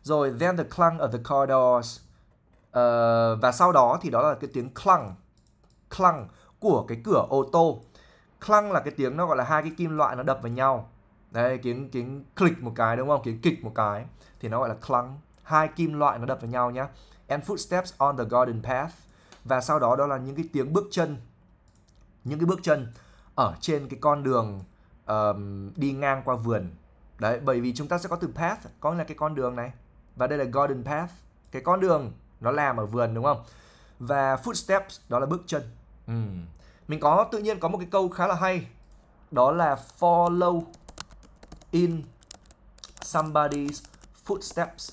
rồi then the clang of the corridors uh, ờ, và sau đó thì đó là cái tiếng clang clang của cái cửa ô tô clang là cái tiếng nó gọi là hai cái kim loại nó đập vào nhau đây kiến kiến click một cái đúng không kiến kịch một cái thì nó gọi là clang hai kim loại nó đập vào nhau nhá and footsteps on the garden path và sau đó đó là những cái tiếng bước chân những cái bước chân ở trên cái con đường um, đi ngang qua vườn đấy bởi vì chúng ta sẽ có từ path có nghĩa là cái con đường này và đây là garden path cái con đường nó làm ở vườn đúng không và footsteps đó là bước chân ừ. mình có tự nhiên có một cái câu khá là hay đó là follow in somebody's footsteps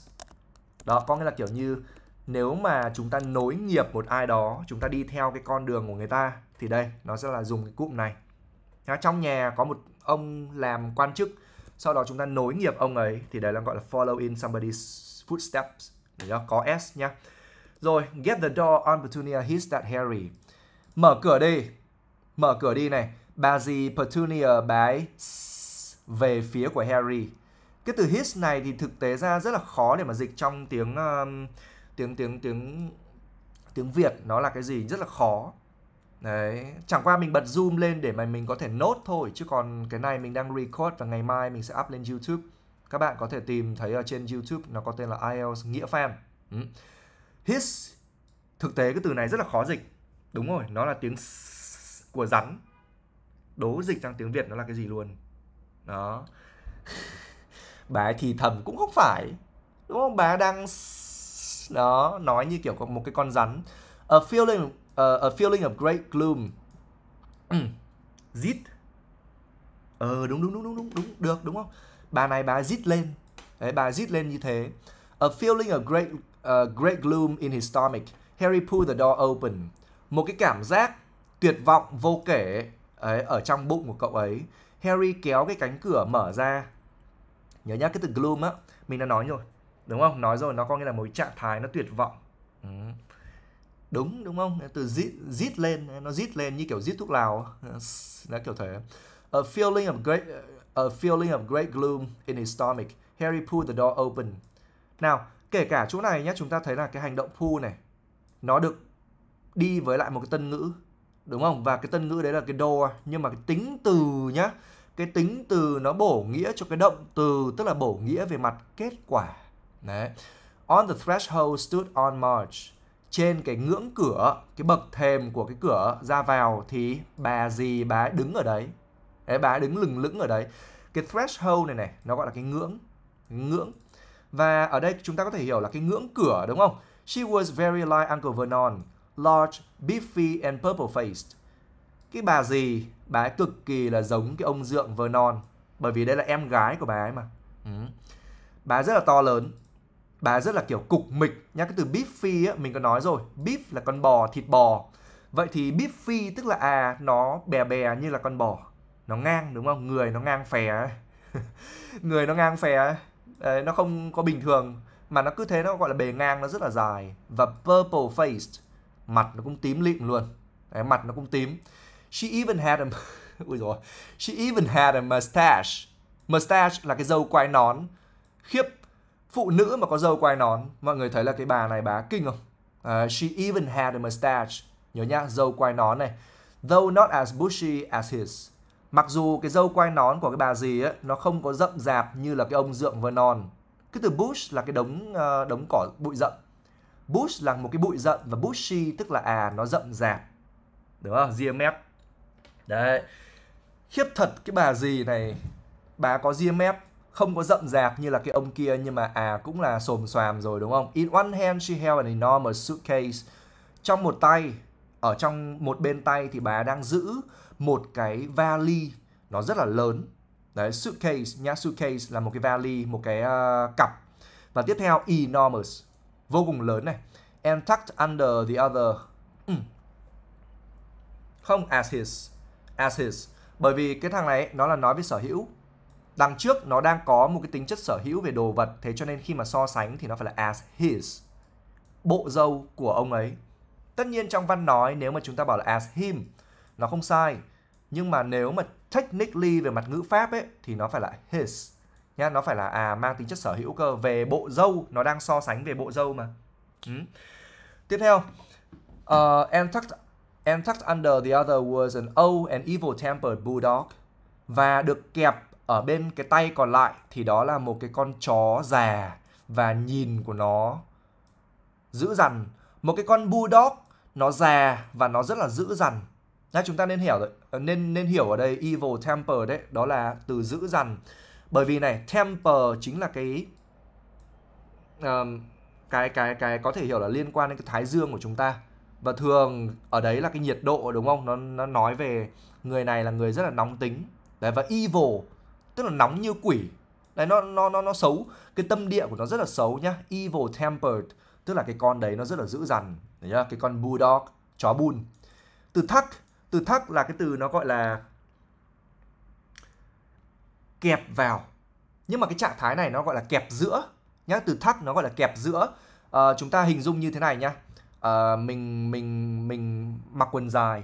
đó có nghĩa là kiểu như nếu mà chúng ta nối nghiệp một ai đó chúng ta đi theo cái con đường của người ta thì đây nó sẽ là dùng cái cụm này trong nhà có một ông làm quan chức sau đó chúng ta nối nghiệp ông ấy thì đấy là gọi là follow in somebody's footsteps đó, có S nhá. Rồi, get the door on Petunia hits that Harry. Mở cửa đi. Mở cửa đi này. Bà gì Petunia bái về phía của Harry. Cái từ his này thì thực tế ra rất là khó để mà dịch trong tiếng um, tiếng tiếng tiếng tiếng Việt nó là cái gì rất là khó. Đấy, chẳng qua mình bật zoom lên để mà mình có thể nốt thôi chứ còn cái này mình đang record và ngày mai mình sẽ up lên YouTube. Các bạn có thể tìm thấy ở trên YouTube nó có tên là IELTS nghĩa phèn. Ừ. His thực tế cái từ này rất là khó dịch. Đúng rồi, nó là tiếng của rắn. Đố dịch sang tiếng Việt nó là cái gì luôn đó bà ấy thì thầm cũng không phải đúng không bà đang đó nói như kiểu một cái con rắn a feeling uh, a feeling of great gloom zit ờ đúng đúng đúng đúng đúng đúng được đúng không bà này bà zit lên đấy bà zit lên như thế a feeling of great uh, great gloom in his stomach Harry pulled the door open một cái cảm giác tuyệt vọng vô kể ấy ở trong bụng của cậu ấy Harry kéo cái cánh cửa mở ra nhớ nhá cái từ gloom á mình đã nói rồi đúng không nói rồi nó có nghĩa là một trạng thái nó tuyệt vọng ừ. đúng đúng không từ zit rít lên nó zit lên như kiểu zit thuốc lào ừ, nó kiểu thế a feeling of great a feeling of great gloom in his stomach Harry pulled the door open nào kể cả chỗ này nhá, chúng ta thấy là cái hành động pull này nó được đi với lại một cái tân ngữ đúng không và cái tân ngữ đấy là cái door nhưng mà cái tính từ nhá cái tính từ nó bổ nghĩa cho cái động từ tức là bổ nghĩa về mặt kết quả đấy on the threshold stood on march trên cái ngưỡng cửa cái bậc thềm của cái cửa ra vào thì bà gì bà đứng ở đấy đấy bà đứng lừng lững ở đấy cái threshold này này nó gọi là cái ngưỡng ngưỡng và ở đây chúng ta có thể hiểu là cái ngưỡng cửa đúng không she was very like uncle vernon large beefy and purple faced cái bà gì bà ấy cực kỳ là giống cái ông dượng Vernon bởi vì đây là em gái của bà ấy mà ừ. bà ấy rất là to lớn bà ấy rất là kiểu cục mịch nhá cái từ beefy á mình có nói rồi beef là con bò thịt bò vậy thì beefy tức là à nó bè bè như là con bò nó ngang đúng không người nó ngang phè [laughs] người nó ngang phè nó không có bình thường mà nó cứ thế nó gọi là bề ngang nó rất là dài và purple faced mặt nó cũng tím lịm luôn Đấy, mặt nó cũng tím She even had a [laughs] Ui rồi. she even had a mustache. Mustache là cái dâu quai nón. Khiếp, phụ nữ mà có dâu quai nón, mọi người thấy là cái bà này bà kinh không? Uh, she even had a mustache. Nhớ nhá, dâu quai nón này. Though not as bushy as his. Mặc dù cái dâu quai nón của cái bà gì ấy, nó không có rậm rạp như là cái ông dượng Vernon. Cái từ bush là cái đống uh, đống cỏ bụi rậm. Bush là một cái bụi rậm và bushy tức là à nó rậm rạp. Đúng không? Ria mép đấy khiếp thật cái bà gì này bà có GMF không có rậm rạp như là cái ông kia nhưng mà à cũng là xồm xoàm rồi đúng không? In one hand she held an enormous suitcase. Trong một tay, ở trong một bên tay thì bà đang giữ một cái vali nó rất là lớn. Đấy, suitcase, nhá suitcase là một cái vali, một cái uh, cặp. Và tiếp theo enormous, vô cùng lớn này. And tucked under the other. Ừ. Không as his as his bởi vì cái thằng này nó là nói về sở hữu đằng trước nó đang có một cái tính chất sở hữu về đồ vật thế cho nên khi mà so sánh thì nó phải là as his bộ dâu của ông ấy tất nhiên trong văn nói nếu mà chúng ta bảo là as him nó không sai nhưng mà nếu mà technically về mặt ngữ pháp ấy thì nó phải là his nha nó phải là à mang tính chất sở hữu cơ về bộ dâu nó đang so sánh về bộ dâu mà ừ. tiếp theo uh, and tucked and tucked under the other was an old and evil-tempered bulldog. Và được kẹp ở bên cái tay còn lại thì đó là một cái con chó già và nhìn của nó dữ dằn. Một cái con bulldog nó già và nó rất là dữ dằn. Nhá, chúng ta nên hiểu rồi, ờ, nên nên hiểu ở đây evil temper đấy, đó là từ dữ dằn. Bởi vì này, temper chính là cái um, cái cái cái có thể hiểu là liên quan đến cái thái dương của chúng ta và thường ở đấy là cái nhiệt độ đúng không nó nó nói về người này là người rất là nóng tính đấy và evil tức là nóng như quỷ đấy nó nó nó nó xấu cái tâm địa của nó rất là xấu nhá evil tempered tức là cái con đấy nó rất là dữ dằn nhá cái con bulldog chó bùn từ thắc từ thắc là cái từ nó gọi là kẹp vào nhưng mà cái trạng thái này nó gọi là kẹp giữa nhá từ thắc nó gọi là kẹp giữa à, chúng ta hình dung như thế này nhá uh, mình mình mình mặc quần dài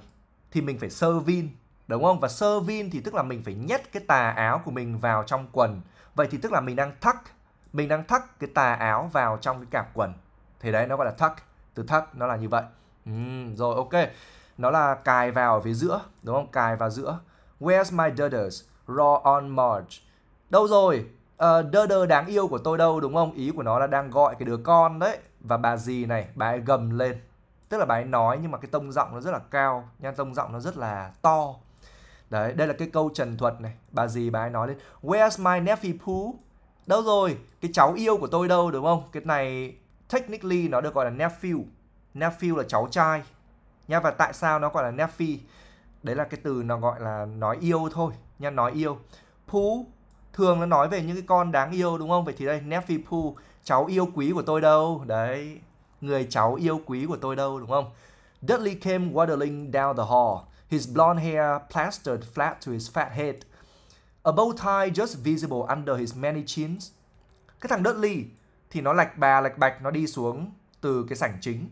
thì mình phải sơ vin đúng không và sơ vin thì tức là mình phải nhét cái tà áo của mình vào trong quần vậy thì tức là mình đang thắt mình đang thắt cái tà áo vào trong cái cạp quần thì đấy nó gọi là thắt từ thắt nó là như vậy ừ, rồi ok nó là cài vào ở phía giữa đúng không cài vào giữa where's my daughters raw on march đâu rồi uh, đơ đơ đáng yêu của tôi đâu đúng không ý của nó là đang gọi cái đứa con đấy và bà dì này bà ấy gầm lên tức là bà ấy nói nhưng mà cái tông giọng nó rất là cao nha tông giọng nó rất là to đấy đây là cái câu trần thuật này bà dì bà ấy nói lên where's my nephew Pooh đâu rồi cái cháu yêu của tôi đâu đúng không cái này technically nó được gọi là nephew nephew là cháu trai nha và tại sao nó gọi là nephew đấy là cái từ nó gọi là nói yêu thôi nha nói yêu Pooh thường nó nói về những cái con đáng yêu đúng không vậy thì đây nephew Pooh cháu yêu quý của tôi đâu đấy người cháu yêu quý của tôi đâu đúng không Dudley came waddling down the hall his blonde hair plastered flat to his fat head a bow tie just visible under his many chins cái thằng Dudley thì nó lạch bà lạch bạch nó đi xuống từ cái sảnh chính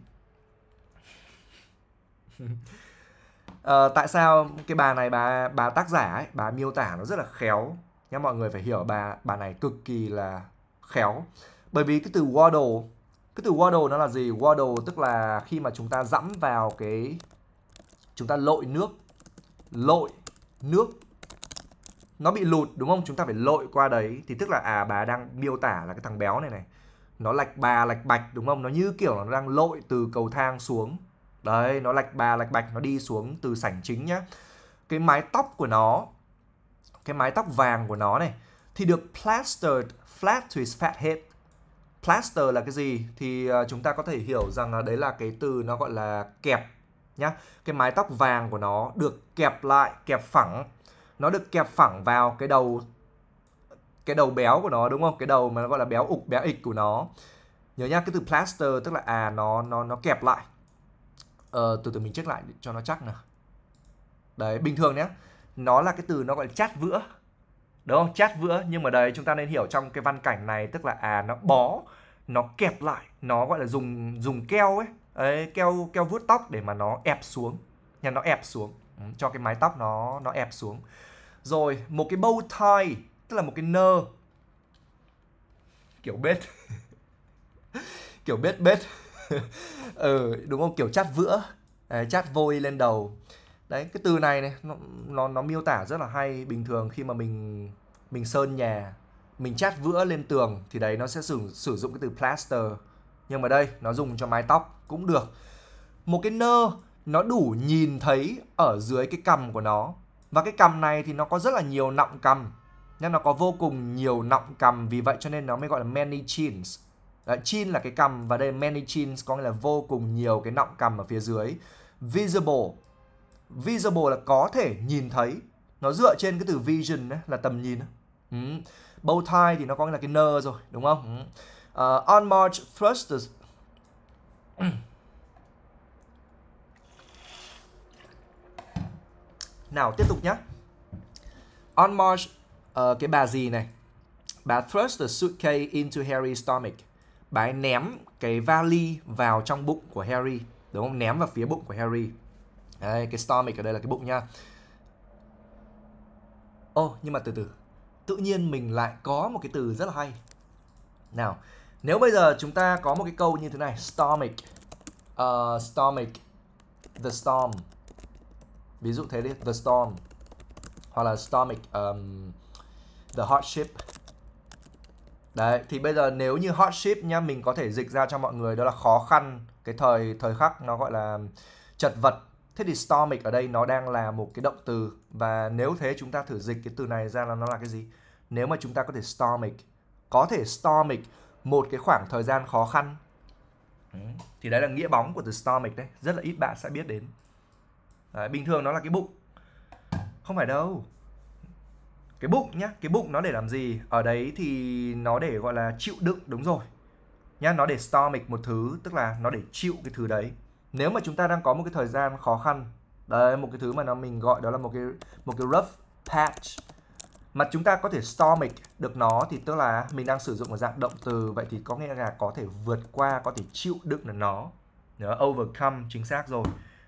à, [laughs] tại sao cái bà này bà bà tác giả ấy bà miêu tả nó rất là khéo nhá mọi người phải hiểu bà bà này cực kỳ là khéo bởi vì cái từ waddle cái từ waddle nó là gì waddle tức là khi mà chúng ta dẫm vào cái chúng ta lội nước lội nước nó bị lụt đúng không chúng ta phải lội qua đấy thì tức là à bà đang miêu tả là cái thằng béo này này nó lạch bà lạch bạch đúng không nó như kiểu là nó đang lội từ cầu thang xuống đấy nó lạch bà lạch bạch nó đi xuống từ sảnh chính nhá cái mái tóc của nó cái mái tóc vàng của nó này thì được plastered flat to his fat head plaster là cái gì thì à, chúng ta có thể hiểu rằng đấy là cái từ nó gọi là kẹp nhá cái mái tóc vàng của nó được kẹp lại kẹp phẳng nó được kẹp phẳng vào cái đầu cái đầu béo của nó đúng không cái đầu mà nó gọi là béo ục béo ịch của nó nhớ nhá cái từ plaster tức là à nó nó nó kẹp lại ờ, từ từ mình check lại cho nó chắc nào đấy bình thường nhé nó là cái từ nó gọi là chát vữa đúng không chát vữa nhưng mà đấy chúng ta nên hiểu trong cái văn cảnh này tức là à nó bó nó kẹp lại nó gọi là dùng dùng keo ấy ấy keo keo vuốt tóc để mà nó ép xuống nhà nó ép xuống ừ, cho cái mái tóc nó nó ép xuống rồi một cái bow tie tức là một cái nơ kiểu bết [laughs] kiểu bết bết [laughs] ừ đúng không kiểu chát vữa chát vôi lên đầu đấy cái từ này này nó, nó nó miêu tả rất là hay bình thường khi mà mình mình sơn nhà mình chát vữa lên tường thì đấy nó sẽ sử sử dụng cái từ plaster nhưng mà đây nó dùng cho mái tóc cũng được một cái nơ nó đủ nhìn thấy ở dưới cái cằm của nó và cái cằm này thì nó có rất là nhiều nọng cằm nên nó có vô cùng nhiều nọng cằm vì vậy cho nên nó mới gọi là many chins Đấy, chin là cái cằm và đây many chins có nghĩa là vô cùng nhiều cái nọng cằm ở phía dưới visible visible là có thể nhìn thấy nó dựa trên cái từ vision ấy, là tầm nhìn ừ. bow tie thì nó có nghĩa là cái nơ rồi đúng không ừ. uh, on march thrusters [clears throat] nào tiếp tục nhé on march uh, cái bà gì này bà thrust the suitcase into Harry's stomach bà ấy ném cái vali vào trong bụng của Harry đúng không ném vào phía bụng của Harry Đấy, cái stomach ở đây là cái bụng nha. Ô, oh, nhưng mà từ từ. Tự nhiên mình lại có một cái từ rất là hay. Nào, nếu bây giờ chúng ta có một cái câu như thế này, stomach, uh, stomach, the storm. Ví dụ thế đi, the storm. Hoặc là stomach, um, the hardship. Đấy, thì bây giờ nếu như hardship nha, mình có thể dịch ra cho mọi người đó là khó khăn, cái thời thời khắc nó gọi là chật vật Thế thì stomach ở đây nó đang là một cái động từ và nếu thế chúng ta thử dịch cái từ này ra là nó là cái gì? Nếu mà chúng ta có thể stomach, có thể stomach một cái khoảng thời gian khó khăn. Ừ, thì đấy là nghĩa bóng của từ stomach đấy, rất là ít bạn sẽ biết đến. Đấy, bình thường nó là cái bụng. Không phải đâu. Cái bụng nhá, cái bụng nó để làm gì? Ở đấy thì nó để gọi là chịu đựng đúng rồi. Nhá, nó để stomach một thứ, tức là nó để chịu cái thứ đấy nếu mà chúng ta đang có một cái thời gian khó khăn đấy một cái thứ mà nó mình gọi đó là một cái một cái rough patch mà chúng ta có thể stomach được nó thì tức là mình đang sử dụng một dạng động từ vậy thì có nghĩa là có thể vượt qua có thể chịu đựng được nó Nhớ, overcome chính xác rồi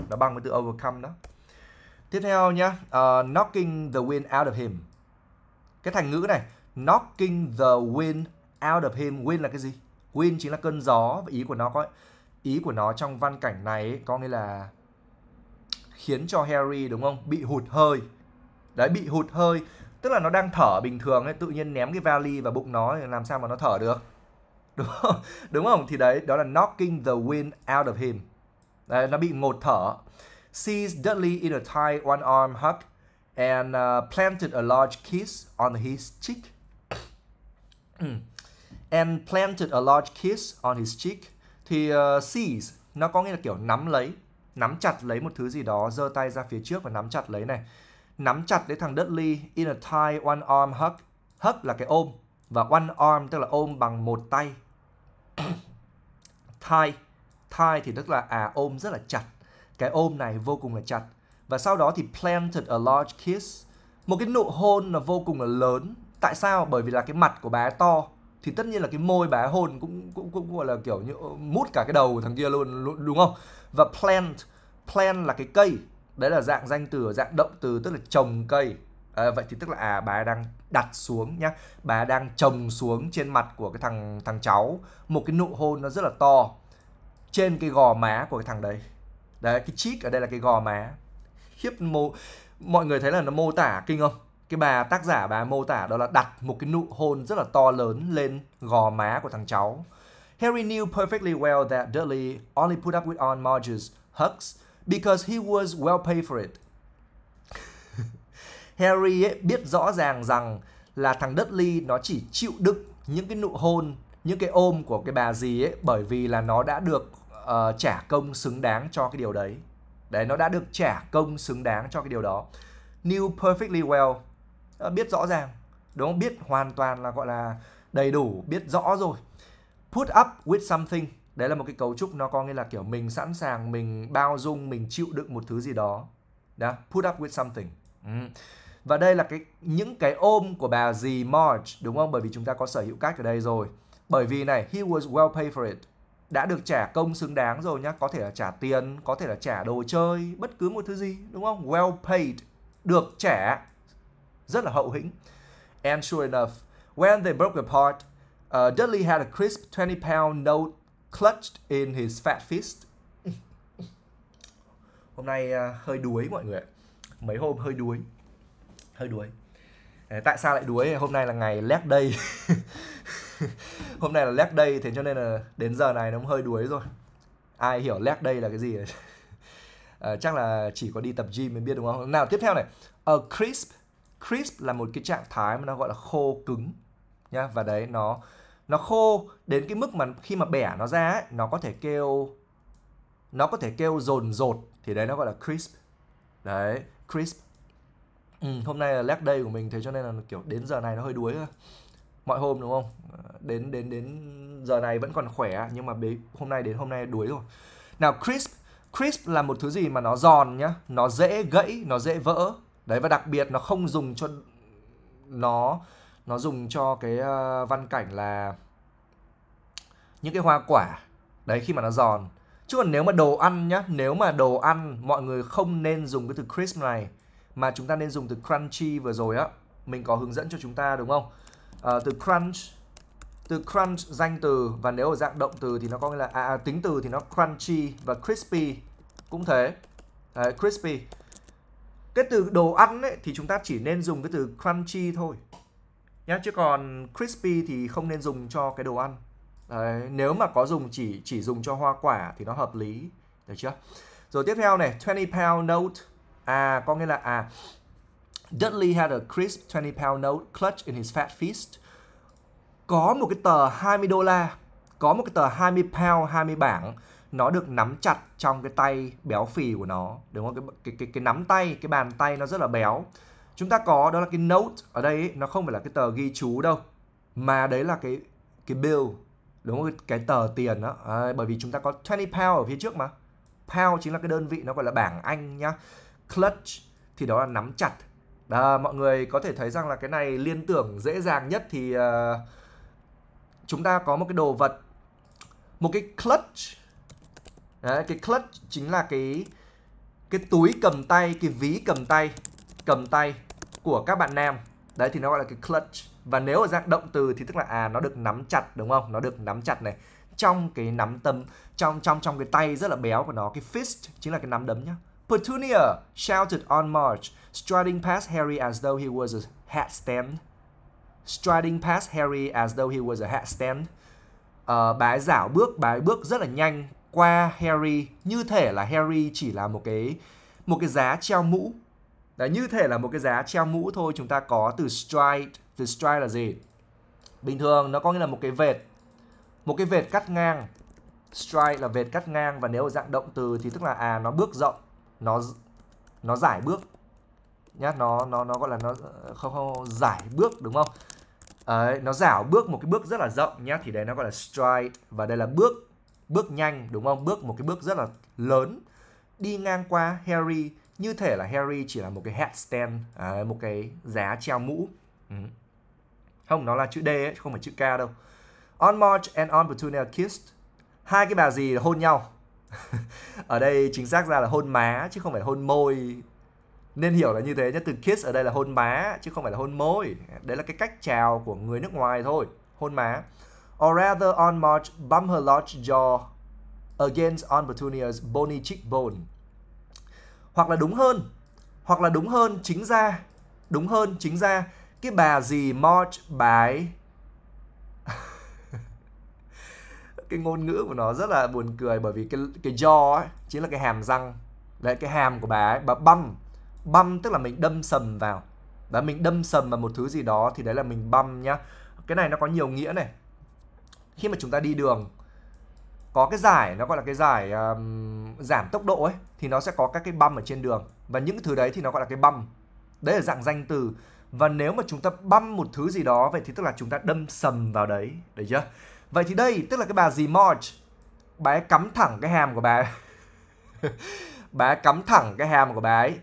nó bằng với từ overcome đó tiếp theo nhá uh, knocking the wind out of him cái thành ngữ này knocking the wind out of him wind là cái gì wind chính là cơn gió và ý của nó có ý của nó trong văn cảnh này ấy, có nghĩa là khiến cho Harry đúng không bị hụt hơi đấy bị hụt hơi tức là nó đang thở bình thường ấy tự nhiên ném cái vali vào bụng nó làm sao mà nó thở được [laughs] đúng không đúng không thì đấy đó là knocking the wind out of him đấy, nó bị ngột thở sees Dudley in a tight one arm hug and uh, planted a large kiss on his cheek [clears throat] and planted a large kiss on his cheek thì uh, ờ, seize nó có nghĩa là kiểu nắm lấy nắm chặt lấy một thứ gì đó giơ tay ra phía trước và nắm chặt lấy này nắm chặt lấy thằng Dudley in a tie one arm hug hug là cái ôm và one arm tức là ôm bằng một tay [coughs] tie tie thì tức là à ôm rất là chặt cái ôm này vô cùng là chặt và sau đó thì planted a large kiss một cái nụ hôn là vô cùng là lớn tại sao bởi vì là cái mặt của bé to thì tất nhiên là cái môi bá hôn cũng cũng cũng gọi là kiểu như ờ, mút cả cái đầu của thằng kia luôn đúng không và plant plant là cái cây đấy là dạng danh từ dạng động từ tức là trồng cây à, vậy thì tức là à bà đang đặt xuống nhá bà đang trồng xuống trên mặt của cái thằng thằng cháu một cái nụ hôn nó rất là to trên cái gò má của cái thằng đấy đấy cái cheek ở đây là cái gò má khiếp mô mọi người thấy là nó mô tả kinh không cái bà tác giả bà mô tả đó là đặt một cái nụ hôn rất là to lớn lên gò má của thằng cháu. Harry knew perfectly well that Dudley only put up with Aunt Marge's hugs because he was well paid for it. [laughs] Harry ấy biết rõ ràng rằng là thằng Dudley nó chỉ chịu đựng những cái nụ hôn, những cái ôm của cái bà gì ấy bởi vì là nó đã được uh, trả công xứng đáng cho cái điều đấy. Đấy, nó đã được trả công xứng đáng cho cái điều đó. Knew perfectly well Ờ, biết rõ ràng đúng không biết hoàn toàn là gọi là đầy đủ biết rõ rồi put up with something đấy là một cái cấu trúc nó có nghĩa là kiểu mình sẵn sàng mình bao dung mình chịu đựng một thứ gì đó đó put up with something và đây là cái những cái ôm của bà gì, Marge đúng không bởi vì chúng ta có sở hữu cách ở đây rồi bởi vì này he was well paid for it đã được trả công xứng đáng rồi nhá có thể là trả tiền có thể là trả đồ chơi bất cứ một thứ gì đúng không well paid được trả rất là hậu hĩnh. And sure enough, when they broke apart, uh, Dudley had a crisp 20-pound note clutched in his fat fist. [laughs] Hôm nay uh, hơi đuối mọi người ạ. Mấy hôm hơi đuối. Hơi đuối. À, tại sao lại đuối? Hôm nay là ngày leg day. [laughs] Hôm nay là leg day thế cho nên là đến giờ này nó hơi đuối rồi. Ai hiểu leg day là cái gì? à, [laughs] chắc là chỉ có đi tập gym mới biết đúng không? Nào tiếp theo này. A crisp crisp là một cái trạng thái mà nó gọi là khô cứng nhá và đấy nó nó khô đến cái mức mà khi mà bẻ nó ra ấy, nó có thể kêu nó có thể kêu rồn rột. thì đấy nó gọi là crisp đấy crisp ừ, hôm nay là leg day của mình thế cho nên là kiểu đến giờ này nó hơi đuối thôi mọi hôm đúng không ờ, đến đến đến giờ này vẫn còn khỏe nhưng mà hôm nay đến hôm nay đuối rồi nào crisp crisp là một thứ gì mà nó giòn nhá nó dễ gãy nó dễ vỡ đấy và đặc biệt nó không dùng cho nó nó dùng cho cái ờ, văn cảnh là những cái hoa quả đấy khi mà nó giòn chứ còn nếu mà đồ ăn nhá nếu mà đồ ăn mọi người không nên dùng cái từ crisp này mà chúng ta nên dùng từ crunchy vừa rồi á mình có hướng dẫn cho chúng ta đúng không à, từ crunch từ crunch danh từ và nếu ở dạng động từ thì nó có nghĩa là à, à tính từ thì nó crunchy và crispy cũng thế Đấy, crispy cái từ đồ ăn ấy, thì chúng ta chỉ nên dùng cái từ crunchy thôi nhá chứ còn crispy thì không nên dùng cho cái đồ ăn Đấy, nếu mà có dùng chỉ chỉ dùng cho hoa quả thì nó hợp lý được chưa rồi tiếp theo này 20 pound note à có nghĩa là à Dudley had a crisp 20 pound note clutch in his fat fist có một cái tờ 20 đô la có một cái tờ 20 pound 20 bảng nó được nắm chặt trong cái tay béo phì của nó đúng không cái cái cái, cái nắm tay cái bàn tay nó rất là béo chúng ta có đó là cái note ở đây ấy, nó không phải là cái tờ ghi chú đâu mà đấy là cái cái bill đúng không cái tờ tiền đó à, bởi vì chúng ta có 20 pound ở phía trước mà pound chính là cái đơn vị nó gọi là bảng anh nhá clutch thì đó là nắm chặt à, mọi người có thể thấy rằng là cái này liên tưởng dễ dàng nhất thì uh, chúng ta có một cái đồ vật một cái clutch Đấy, cái clutch chính là cái cái túi cầm tay, cái ví cầm tay, cầm tay của các bạn nam. Đấy thì nó gọi là cái clutch. Và nếu ở dạng động từ thì tức là à nó được nắm chặt đúng không? Nó được nắm chặt này. Trong cái nắm tấm trong trong trong cái tay rất là béo của nó, cái fist chính là cái nắm đấm nhá. Petunia shouted on March, striding past Harry as though he was a hat stand. Striding past Harry as though he was a hat stand. Uh, ờ, bà ấy giảo bước, bà ấy bước rất là nhanh qua Harry như thể là Harry chỉ là một cái một cái giá treo mũ Đấy, như thể là một cái giá treo mũ thôi chúng ta có từ stride từ stride là gì bình thường nó có nghĩa là một cái vệt một cái vệt cắt ngang stride là vệt cắt ngang và nếu ở dạng động từ thì tức là à nó bước rộng nó nó giải bước nhá nó nó nó gọi là nó không, không giải bước đúng không Đấy, nó dảo bước một cái bước rất là rộng nhá thì đấy nó gọi là stride và đây là bước bước nhanh đúng không bước một cái bước rất là lớn đi ngang qua Harry như thể là Harry chỉ là một cái headstand à, một cái giá treo mũ ừ. không nó là chữ D ấy, không phải chữ K đâu on March and on Petunia kissed hai cái bà gì hôn nhau [laughs] ở đây chính xác ra là hôn má chứ không phải hôn môi nên hiểu là như thế nhé từ kiss ở đây là hôn má chứ không phải là hôn môi đấy là cái cách chào của người nước ngoài thôi hôn má or rather on March bump her large jaw against on Petunia's bony cheekbone. Hoặc là đúng hơn, hoặc là đúng hơn chính ra, đúng hơn chính ra, cái bà gì March bái [laughs] cái ngôn ngữ của nó rất là buồn cười bởi vì cái cái jaw ấy chính là cái hàm răng đấy cái hàm của bà ấy bà băm băm tức là mình đâm sầm vào và mình đâm sầm vào một thứ gì đó thì đấy là mình băm nhá cái này nó có nhiều nghĩa này khi mà chúng ta đi đường có cái giải nó gọi là cái giải um, giảm tốc độ ấy thì nó sẽ có các cái băm ở trên đường và những thứ đấy thì nó gọi là cái băm đấy là dạng danh từ và nếu mà chúng ta băm một thứ gì đó vậy thì tức là chúng ta đâm sầm vào đấy đấy chưa vậy thì đây tức là cái bà gì Marge bà cắm thẳng cái hàm của bà [laughs] bé cắm thẳng cái hàm của bà ấy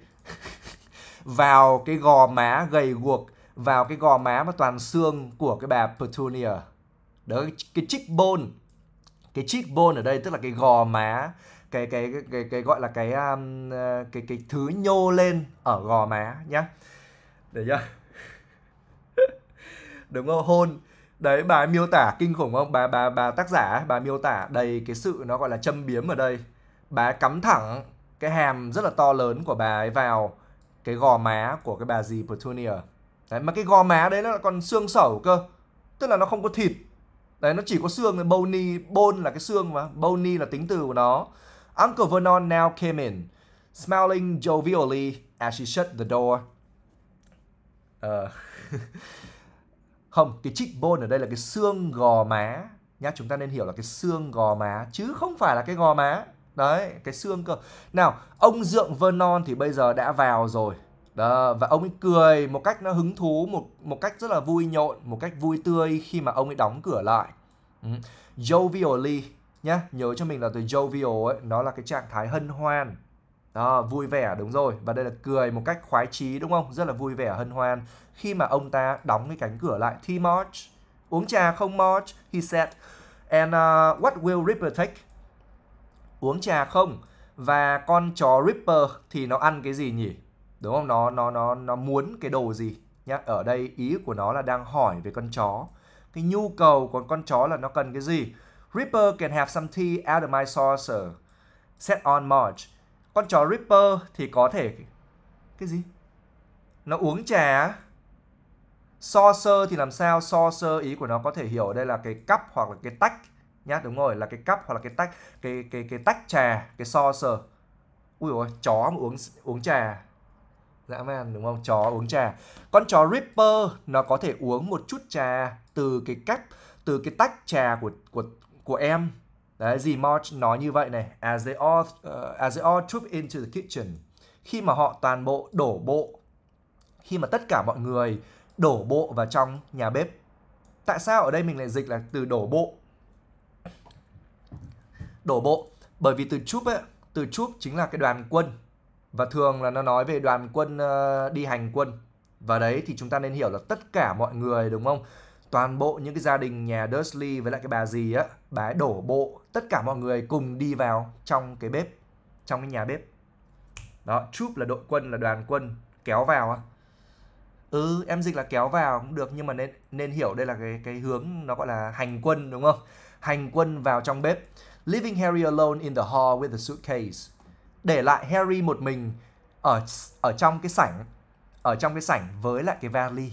[laughs] vào cái gò má gầy guộc vào cái gò má mà toàn xương của cái bà Petunia đó cái cheekbone cái cheekbone ở đây tức là cái gò má cái cái cái cái, cái gọi là cái um, ờ, cái cái thứ nhô lên ở gò má nhá để chưa [laughs] đúng không hôn đấy bà miêu tả kinh khủng không bà bà bà tác giả bà miêu tả đầy cái sự nó gọi là châm biếm ở đây bà cắm thẳng cái hàm rất là to lớn của bà ấy vào cái gò má của cái bà gì Petunia đấy mà cái gò má đấy nó là còn xương sẩu cơ tức là nó không có thịt đấy nó chỉ có xương bony bone là cái xương mà bony là tính từ của nó Uncle Vernon now came in smiling jovially as she shut the door uh. [laughs] không cái bone ở đây là cái xương gò má nhá chúng ta nên hiểu là cái xương gò má chứ không phải là cái gò má đấy cái xương cơ nào ông dượng Vernon thì bây giờ đã vào rồi đó, và ông ấy cười một cách nó hứng thú một một cách rất là vui nhộn một cách vui tươi khi mà ông ấy đóng cửa lại ừ. jovially nhá nhớ cho mình là từ jovial ấy nó là cái trạng thái hân hoan đó, vui vẻ đúng rồi và đây là cười một cách khoái chí đúng không rất là vui vẻ hân hoan khi mà ông ta đóng cái cánh cửa lại thì March uống trà không March he said and uh, what will Ripper take uống trà không và con chó Ripper thì nó ăn cái gì nhỉ đúng không nó nó nó nó muốn cái đồ gì nhá ở đây ý của nó là đang hỏi về con chó cái nhu cầu của con chó là nó cần cái gì Ripper can have some tea out of my saucer set on march con chó Ripper thì có thể cái gì nó uống trà saucer thì làm sao saucer ý của nó có thể hiểu đây là cái cắp hoặc là cái tách nhá đúng rồi là cái cắp hoặc là cái tách cái cái cái tách trà cái saucer ui ôi chó mà uống uống trà dã man đúng không chó uống trà con chó ripper nó có thể uống một chút trà từ cái cắp từ cái tách trà của của của em đấy gì March nói như vậy này as they all uh, as they all troop into the kitchen khi mà họ toàn bộ đổ bộ khi mà tất cả mọi người đổ bộ vào trong nhà bếp tại sao ở đây mình lại dịch là từ đổ bộ đổ bộ bởi vì từ troop ấy, từ troop chính là cái đoàn quân và thường là nó nói về đoàn quân ờ, đi hành quân và đấy thì chúng ta nên hiểu là tất cả mọi người đúng không toàn bộ những cái gia đình nhà Dursley với lại cái bà gì á bà ấy đổ bộ tất cả mọi người cùng đi vào trong cái bếp trong cái nhà bếp đó troop là đội quân là đoàn quân kéo vào á ừ em dịch là kéo vào cũng được nhưng mà nên nên hiểu đây là cái cái hướng nó gọi là hành quân đúng không hành quân vào trong bếp leaving Harry alone in the hall with a suitcase để lại Harry một mình ở ở trong cái sảnh ở trong cái sảnh với lại cái vali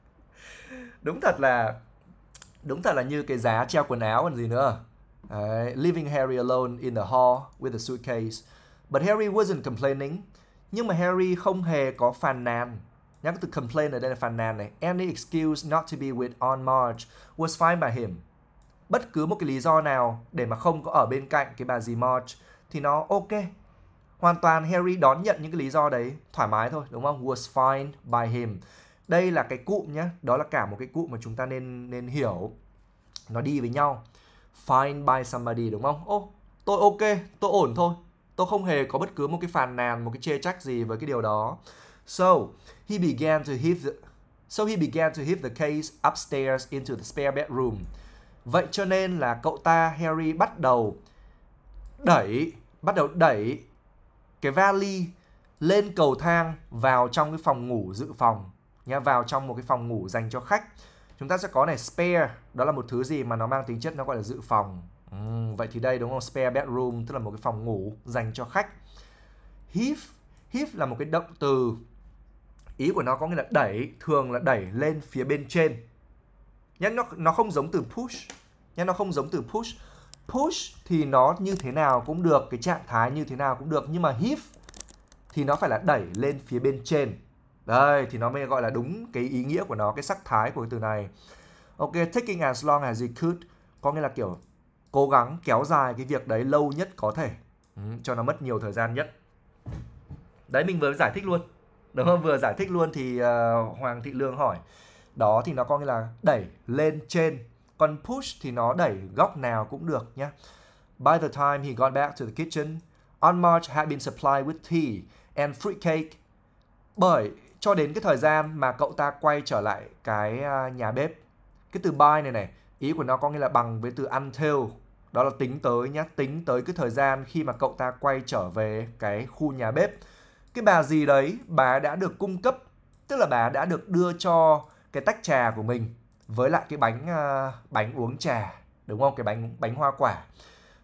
[laughs] đúng thật là đúng thật là như cái giá treo quần áo còn gì nữa Đấy, leaving Harry alone in the hall with a suitcase but Harry wasn't complaining nhưng mà Harry không hề có phàn nàn nhắc từ complain ở đây là phàn nàn này any excuse not to be with Aunt Marge was fine by him bất cứ một cái lý do nào để mà không có ở bên cạnh cái bà dì Marge thì nó ok hoàn toàn Harry đón nhận những cái lý do đấy thoải mái thôi đúng không was fine by him đây là cái cụm nhé đó là cả một cái cụm mà chúng ta nên nên hiểu nó đi với nhau fine by somebody đúng không ô tôi ok tôi ổn thôi tôi không hề có bất cứ một cái phàn nàn một cái chê trách gì với cái điều đó so he began to heave the, so he began to heave the case upstairs into the spare bedroom vậy cho nên là cậu ta Harry bắt đầu đẩy bắt đầu đẩy cái vali lên cầu thang vào trong cái phòng ngủ dự phòng nhá vào trong một cái phòng ngủ dành cho khách chúng ta sẽ có này spare đó là một thứ gì mà nó mang tính chất nó gọi là dự phòng uhm, vậy thì đây đúng không spare bedroom tức là một cái phòng ngủ dành cho khách heave heave là một cái động từ ý của nó có nghĩa là đẩy thường là đẩy lên phía bên trên nhá nó nó không giống từ push nhá nó không giống từ push push thì nó như thế nào cũng được cái trạng thái như thế nào cũng được nhưng mà hip thì nó phải là đẩy lên phía bên trên đây thì nó mới gọi là đúng cái ý nghĩa của nó cái sắc thái của cái từ này ok taking as long as you could có nghĩa là kiểu cố gắng kéo dài cái việc đấy lâu nhất có thể ừ, cho nó mất nhiều thời gian nhất đấy mình vừa giải thích luôn đúng không vừa giải thích luôn thì uh, hoàng thị lương hỏi đó thì nó có nghĩa là đẩy lên trên còn push thì nó đẩy góc nào cũng được nhé. By the time he got back to the kitchen, Aunt March had been supplied with tea and fruit cake. Bởi cho đến cái thời gian mà cậu ta quay trở lại cái à, nhà bếp. Cái từ by này này, ý của nó có nghĩa là bằng với từ until. Đó là tính tới nhé, tính tới cái thời gian khi mà cậu ta quay trở về cái khu nhà bếp. Cái bà gì đấy, bà đã được cung cấp, tức là bà đã được đưa cho cái tách trà của mình với lại cái bánh uh, bánh uống trà đúng không cái bánh bánh hoa quả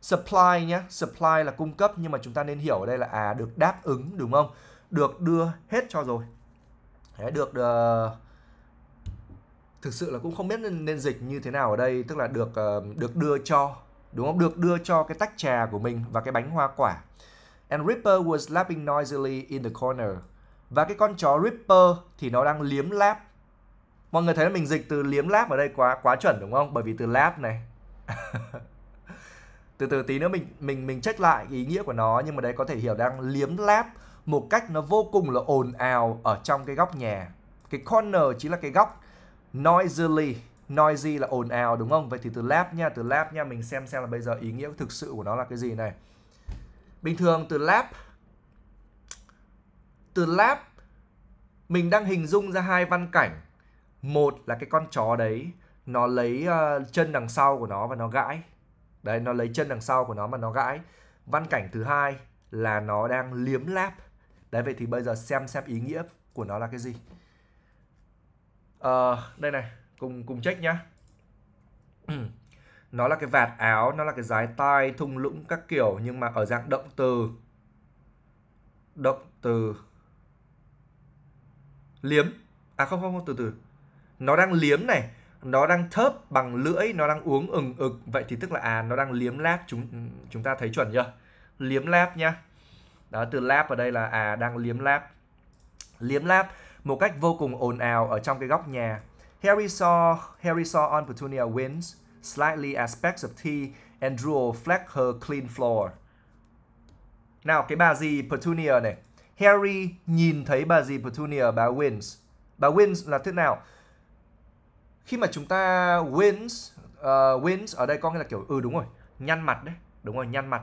supply nhé supply là cung cấp nhưng mà chúng ta nên hiểu ở đây là à được đáp ứng đúng không được đưa hết cho rồi Đấy, được uh, thực sự là cũng không biết nên, nên dịch như thế nào ở đây tức là được uh, được đưa cho đúng không được đưa cho cái tách trà của mình và cái bánh hoa quả and Ripper was lapping noisily in the corner và cái con chó Ripper thì nó đang liếm láp mọi người thấy là mình dịch từ liếm láp ở đây quá quá chuẩn đúng không bởi vì từ láp này [laughs] từ từ tí nữa mình mình mình check lại ý nghĩa của nó nhưng mà đấy có thể hiểu đang liếm láp một cách nó vô cùng là ồn ào ở trong cái góc nhà cái corner chính là cái góc noisily noisy là ồn ào đúng không vậy thì từ lab nha từ lab nha mình xem xem là bây giờ ý nghĩa thực sự của nó là cái gì này bình thường từ lab từ lab mình đang hình dung ra hai văn cảnh một là cái con chó đấy nó lấy uh, chân đằng sau của nó và nó gãi đấy nó lấy chân đằng sau của nó mà nó gãi văn cảnh thứ hai là nó đang liếm láp đấy vậy thì bây giờ xem xem ý nghĩa của nó là cái gì ờ uh, đây này cùng cùng check nhá [clears throat] nó là cái vạt áo nó là cái dái tai thung lũng các kiểu nhưng mà ở dạng động từ động từ liếm à không không không từ từ nó đang liếm này nó đang thớp bằng lưỡi nó đang uống ừng ực vậy thì tức là à nó đang liếm láp chúng chúng ta thấy chuẩn chưa liếm láp nhá đó từ láp ở đây là à đang liếm láp liếm láp một cách vô cùng ồn ào ở trong cái góc nhà Harry saw Harry saw Aunt Petunia wince slightly aspects of tea and drool fleck her clean floor nào cái bà gì Petunia này Harry nhìn thấy bà gì Petunia bà wince bà wince là thế nào khi mà chúng ta wins uh, ờ, wins ở đây có nghĩa là kiểu ừ đúng rồi nhăn mặt đấy đúng rồi nhăn mặt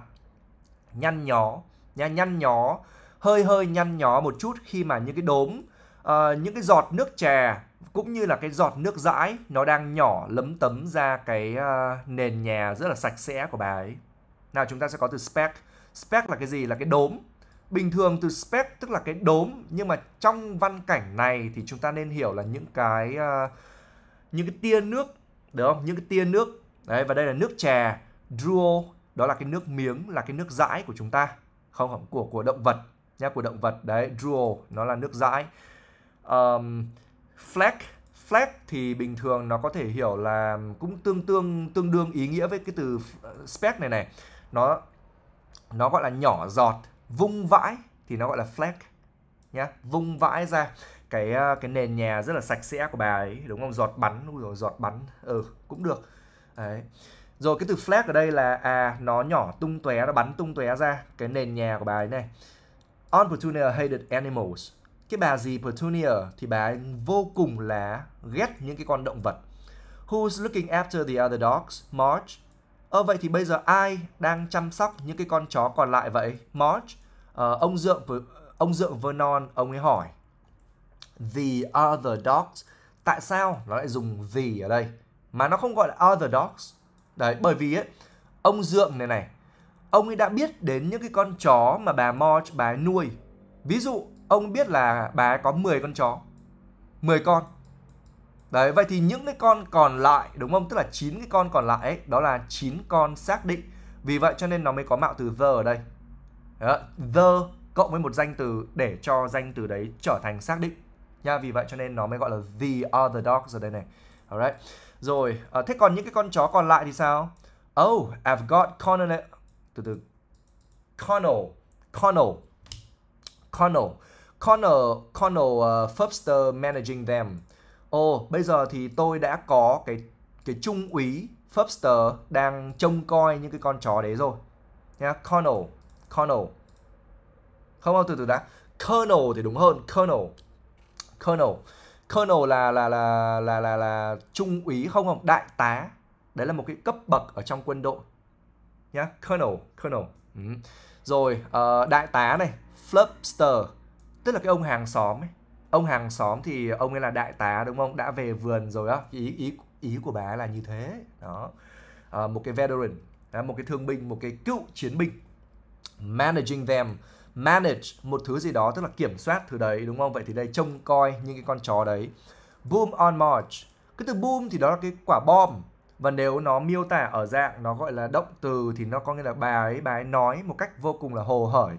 nhăn nhó nhăn nhăn nhó hơi hơi nhăn nhó một chút khi mà những cái đốm uh, những cái giọt nước trà cũng như là cái giọt nước dãi nó đang nhỏ lấm tấm ra cái uh, nền nhà rất là sạch sẽ của bà ấy nào chúng ta sẽ có từ speck speck là cái gì là cái đốm bình thường từ speck tức là cái đốm nhưng mà trong văn cảnh này thì chúng ta nên hiểu là những cái uh, những cái tia nước được không những cái tia nước đấy và đây là nước chè druo đó là cái nước miếng là cái nước dãi của chúng ta không không của của động vật nhá của động vật đấy druo nó là nước dãi um, fleck fleck thì bình thường nó có thể hiểu là cũng tương tương tương đương ý nghĩa với cái từ ờ, speck này này nó nó gọi là nhỏ giọt vung vãi thì nó gọi là fleck nhá vung vãi ra cái ờ, cái nền nhà rất là sạch sẽ của bà ấy đúng không giọt bắn ui rồi giọt bắn ừ cũng được đấy rồi cái từ flag ở đây là à nó nhỏ tung tóe nó bắn tung tóe ra cái nền nhà của bà ấy này on petunia hated animals cái bà gì petunia thì bà ấy vô cùng là ghét những cái con động vật who's looking after the other dogs march Ờ vậy thì bây giờ ai đang chăm sóc những cái con chó còn lại vậy? Marge, uh, ông dượng ông dượng Vernon ông ấy hỏi the other dogs. Tại sao nó lại dùng the ở đây mà nó không gọi là other dogs? Đấy, bởi vì ấy, ông Dượng này này, ông ấy đã biết đến những cái con chó mà bà Marge bà ấy nuôi. Ví dụ, ông biết là bà ấy có 10 con chó. 10 con. Đấy, vậy thì những cái con còn lại đúng không? Tức là 9 cái con còn lại ấy, đó là 9 con xác định. Vì vậy cho nên nó mới có mạo từ the ở đây. Đó, the cộng với một danh từ để cho danh từ đấy trở thành xác định nha vì vậy cho nên nó mới gọi là the other dogs ở đây này alright rồi à, thế còn những cái con chó còn lại thì sao oh I've got Connell từ từ Connell Connell Connell Connell Connell uh, Fubster managing them oh, bây giờ thì tôi đã có cái cái trung úy Fubster đang trông coi những cái con chó đấy rồi nha yeah, Connell Connell không, không từ từ đã Colonel thì đúng hơn Colonel colonel colonel là là là là là là trung úy không không đại tá đấy là một cái cấp bậc ở trong quân đội nhá colonel colonel ừ. rồi uh, đại tá này flubster tức là cái ông hàng xóm ấy ông hàng xóm thì ông ấy là đại tá đúng không đã về vườn rồi á ý ý ý của bà là như thế đó uh, một cái veteran đó, một cái thương binh một cái cựu chiến binh managing them manage một thứ gì đó tức là kiểm soát thứ đấy đúng không vậy thì đây trông coi những cái con chó đấy boom on march cái từ boom thì đó là cái quả bom và nếu nó miêu tả ở dạng nó gọi là động từ thì nó có nghĩa là bà ấy bà ấy nói một cách vô cùng là hồ hởi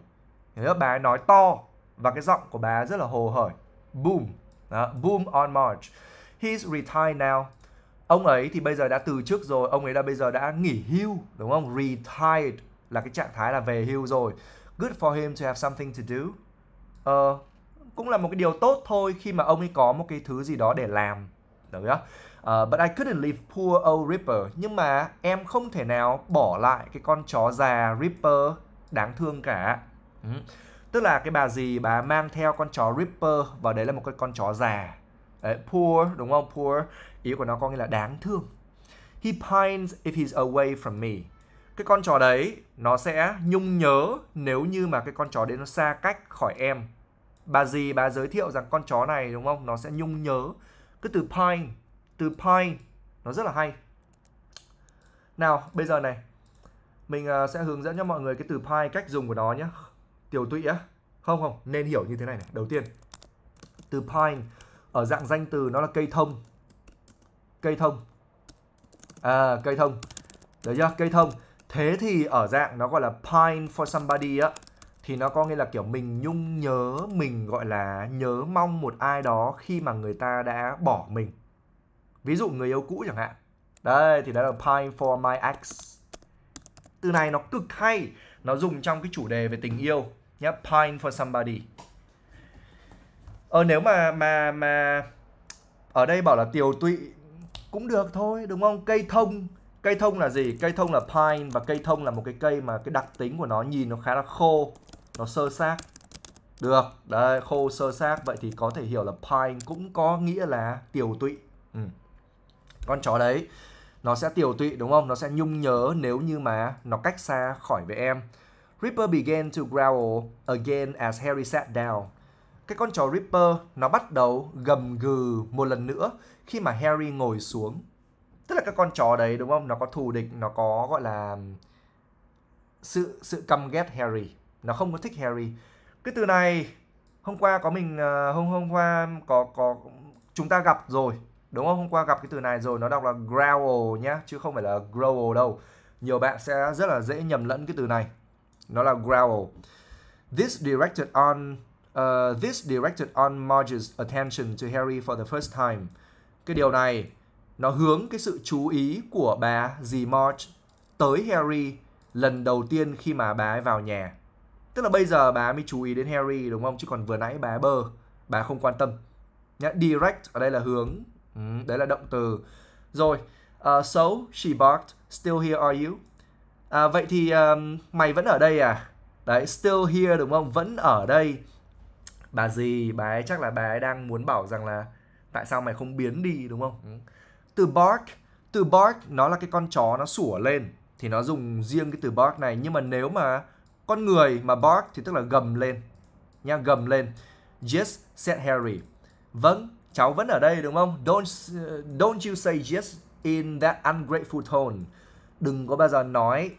nếu bà ấy nói to và cái giọng của bà ấy rất là hồ hởi boom đó, boom on march he's retired now ông ấy thì bây giờ đã từ chức rồi ông ấy đã bây giờ đã nghỉ hưu đúng không retired là cái trạng thái là về hưu rồi Good for him to have something to do. Ờ, uh, cũng là một cái điều tốt thôi khi mà ông ấy có một cái thứ gì đó để làm. Được không? Uh, ờ, but I couldn't leave poor old Ripper. Nhưng mà em không thể nào bỏ lại cái con chó già Ripper đáng thương cả. Ừ. Tức là cái bà gì bà mang theo con chó Ripper và đấy là một cái con chó già. Đấy, poor đúng không? Poor ý của nó có nghĩa là đáng thương. He pines if he's away from me cái con chó đấy nó sẽ nhung nhớ nếu như mà cái con chó đấy nó xa cách khỏi em bà gì bà giới thiệu rằng con chó này đúng không nó sẽ nhung nhớ cái từ pine từ pine nó rất là hay nào bây giờ này mình à, sẽ hướng dẫn cho mọi người cái từ pine cách dùng của nó nhé tiểu tụy á không không nên hiểu như thế này này đầu tiên từ pine ở dạng danh từ nó là cây thông cây thông à cây thông được chưa cây thông Thế thì ở dạng nó gọi là pine for somebody á thì nó có nghĩa là kiểu mình nhung nhớ mình gọi là nhớ mong một ai đó khi mà người ta đã bỏ mình. Ví dụ người yêu cũ chẳng hạn. Đây thì đó là pine for my ex. Từ này nó cực hay, nó dùng trong cái chủ đề về tình yêu nhá, pine for somebody. Ờ nếu mà mà mà ở đây bảo là tiều tụy cũng được thôi đúng không cây thông Cây thông là gì? Cây thông là pine và cây thông là một cái cây mà cái đặc tính của nó nhìn nó khá là khô, nó sơ xác. Được, đấy, khô sơ xác vậy thì có thể hiểu là pine cũng có nghĩa là tiểu tụy. Ừ. Con chó đấy nó sẽ tiểu tụy đúng không? Nó sẽ nhung nhớ nếu như mà nó cách xa khỏi với em. Ripper began to growl again as Harry sat down. Cái con chó Ripper nó bắt đầu gầm gừ một lần nữa khi mà Harry ngồi xuống tức là các con chó đấy đúng không nó có thù địch nó có gọi là sự sự căm ghét Harry nó không có thích Harry cái từ này hôm qua có mình ờ, hôm hôm qua có có chúng ta gặp rồi đúng không hôm qua gặp cái từ này rồi nó đọc là growl nhá chứ không phải là growl đâu nhiều bạn sẽ rất là dễ nhầm lẫn cái từ này nó là growl this directed on uh, this directed on Marge's attention to Harry for the first time cái điều này nó hướng cái sự chú ý của bà dì March tới Harry lần đầu tiên khi mà bà ấy vào nhà. Tức là bây giờ bà ấy mới chú ý đến Harry đúng không? Chứ còn vừa nãy bà bơ, bà không quan tâm. Nhá, direct ở đây là hướng, ừ, đấy là động từ. Rồi, uh, so she barked, still here are you? À, vậy thì um, mày vẫn ở đây à? Đấy, still here đúng không? Vẫn ở đây. Bà gì, bà ấy chắc là bà ấy đang muốn bảo rằng là tại sao mày không biến đi đúng không? Ừ từ bark từ bark nó là cái con chó nó sủa lên thì nó dùng riêng cái từ bark này nhưng mà nếu mà con người mà bark thì tức là gầm lên nha gầm lên yes said Harry vâng cháu vẫn ở đây đúng không don't uh, don't you say yes in that ungrateful tone đừng có bao giờ nói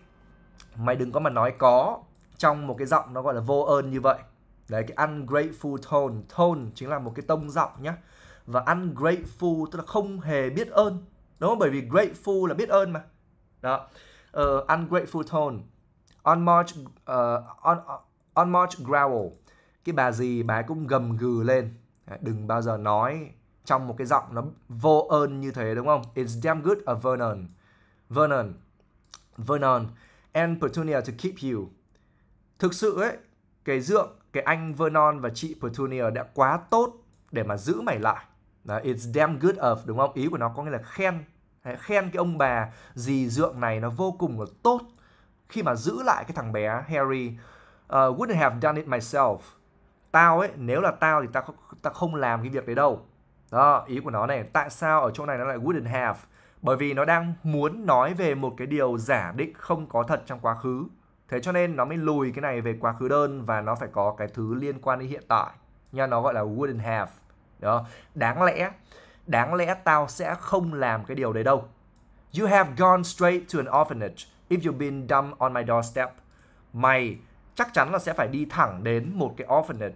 mày đừng có mà nói có trong một cái giọng nó gọi là vô ơn như vậy đấy cái ungrateful tone tone chính là một cái tông giọng nhá và ungrateful tức là không hề biết ơn đúng không bởi vì grateful là biết ơn mà đó uh, ungrateful tone on march uh, on on march growl cái bà gì bà cũng gầm gừ lên đừng bao giờ nói trong một cái giọng nó vô ơn như thế đúng không it's damn good of Vernon Vernon Vernon and Petunia to keep you thực sự ấy cái dượng cái anh Vernon và chị Petunia đã quá tốt để mà giữ mày lại đó, it's damn good of đúng không? Ý của nó có nghĩa là khen khen cái ông bà dì dượng này nó vô cùng là tốt khi mà giữ lại cái thằng bé Harry uh, wouldn't have done it myself tao ấy nếu là tao thì tao tao không làm cái việc đấy đâu đó ý của nó này tại sao ở chỗ này nó lại wouldn't have bởi vì nó đang muốn nói về một cái điều giả định không có thật trong quá khứ thế cho nên nó mới lùi cái này về quá khứ đơn và nó phải có cái thứ liên quan đến hiện tại nha nó gọi là wouldn't have đó đáng lẽ đáng lẽ tao sẽ không làm cái điều đấy đâu you have gone straight to an orphanage if you've been dumb on my doorstep mày chắc chắn là sẽ phải đi thẳng đến một cái orphanage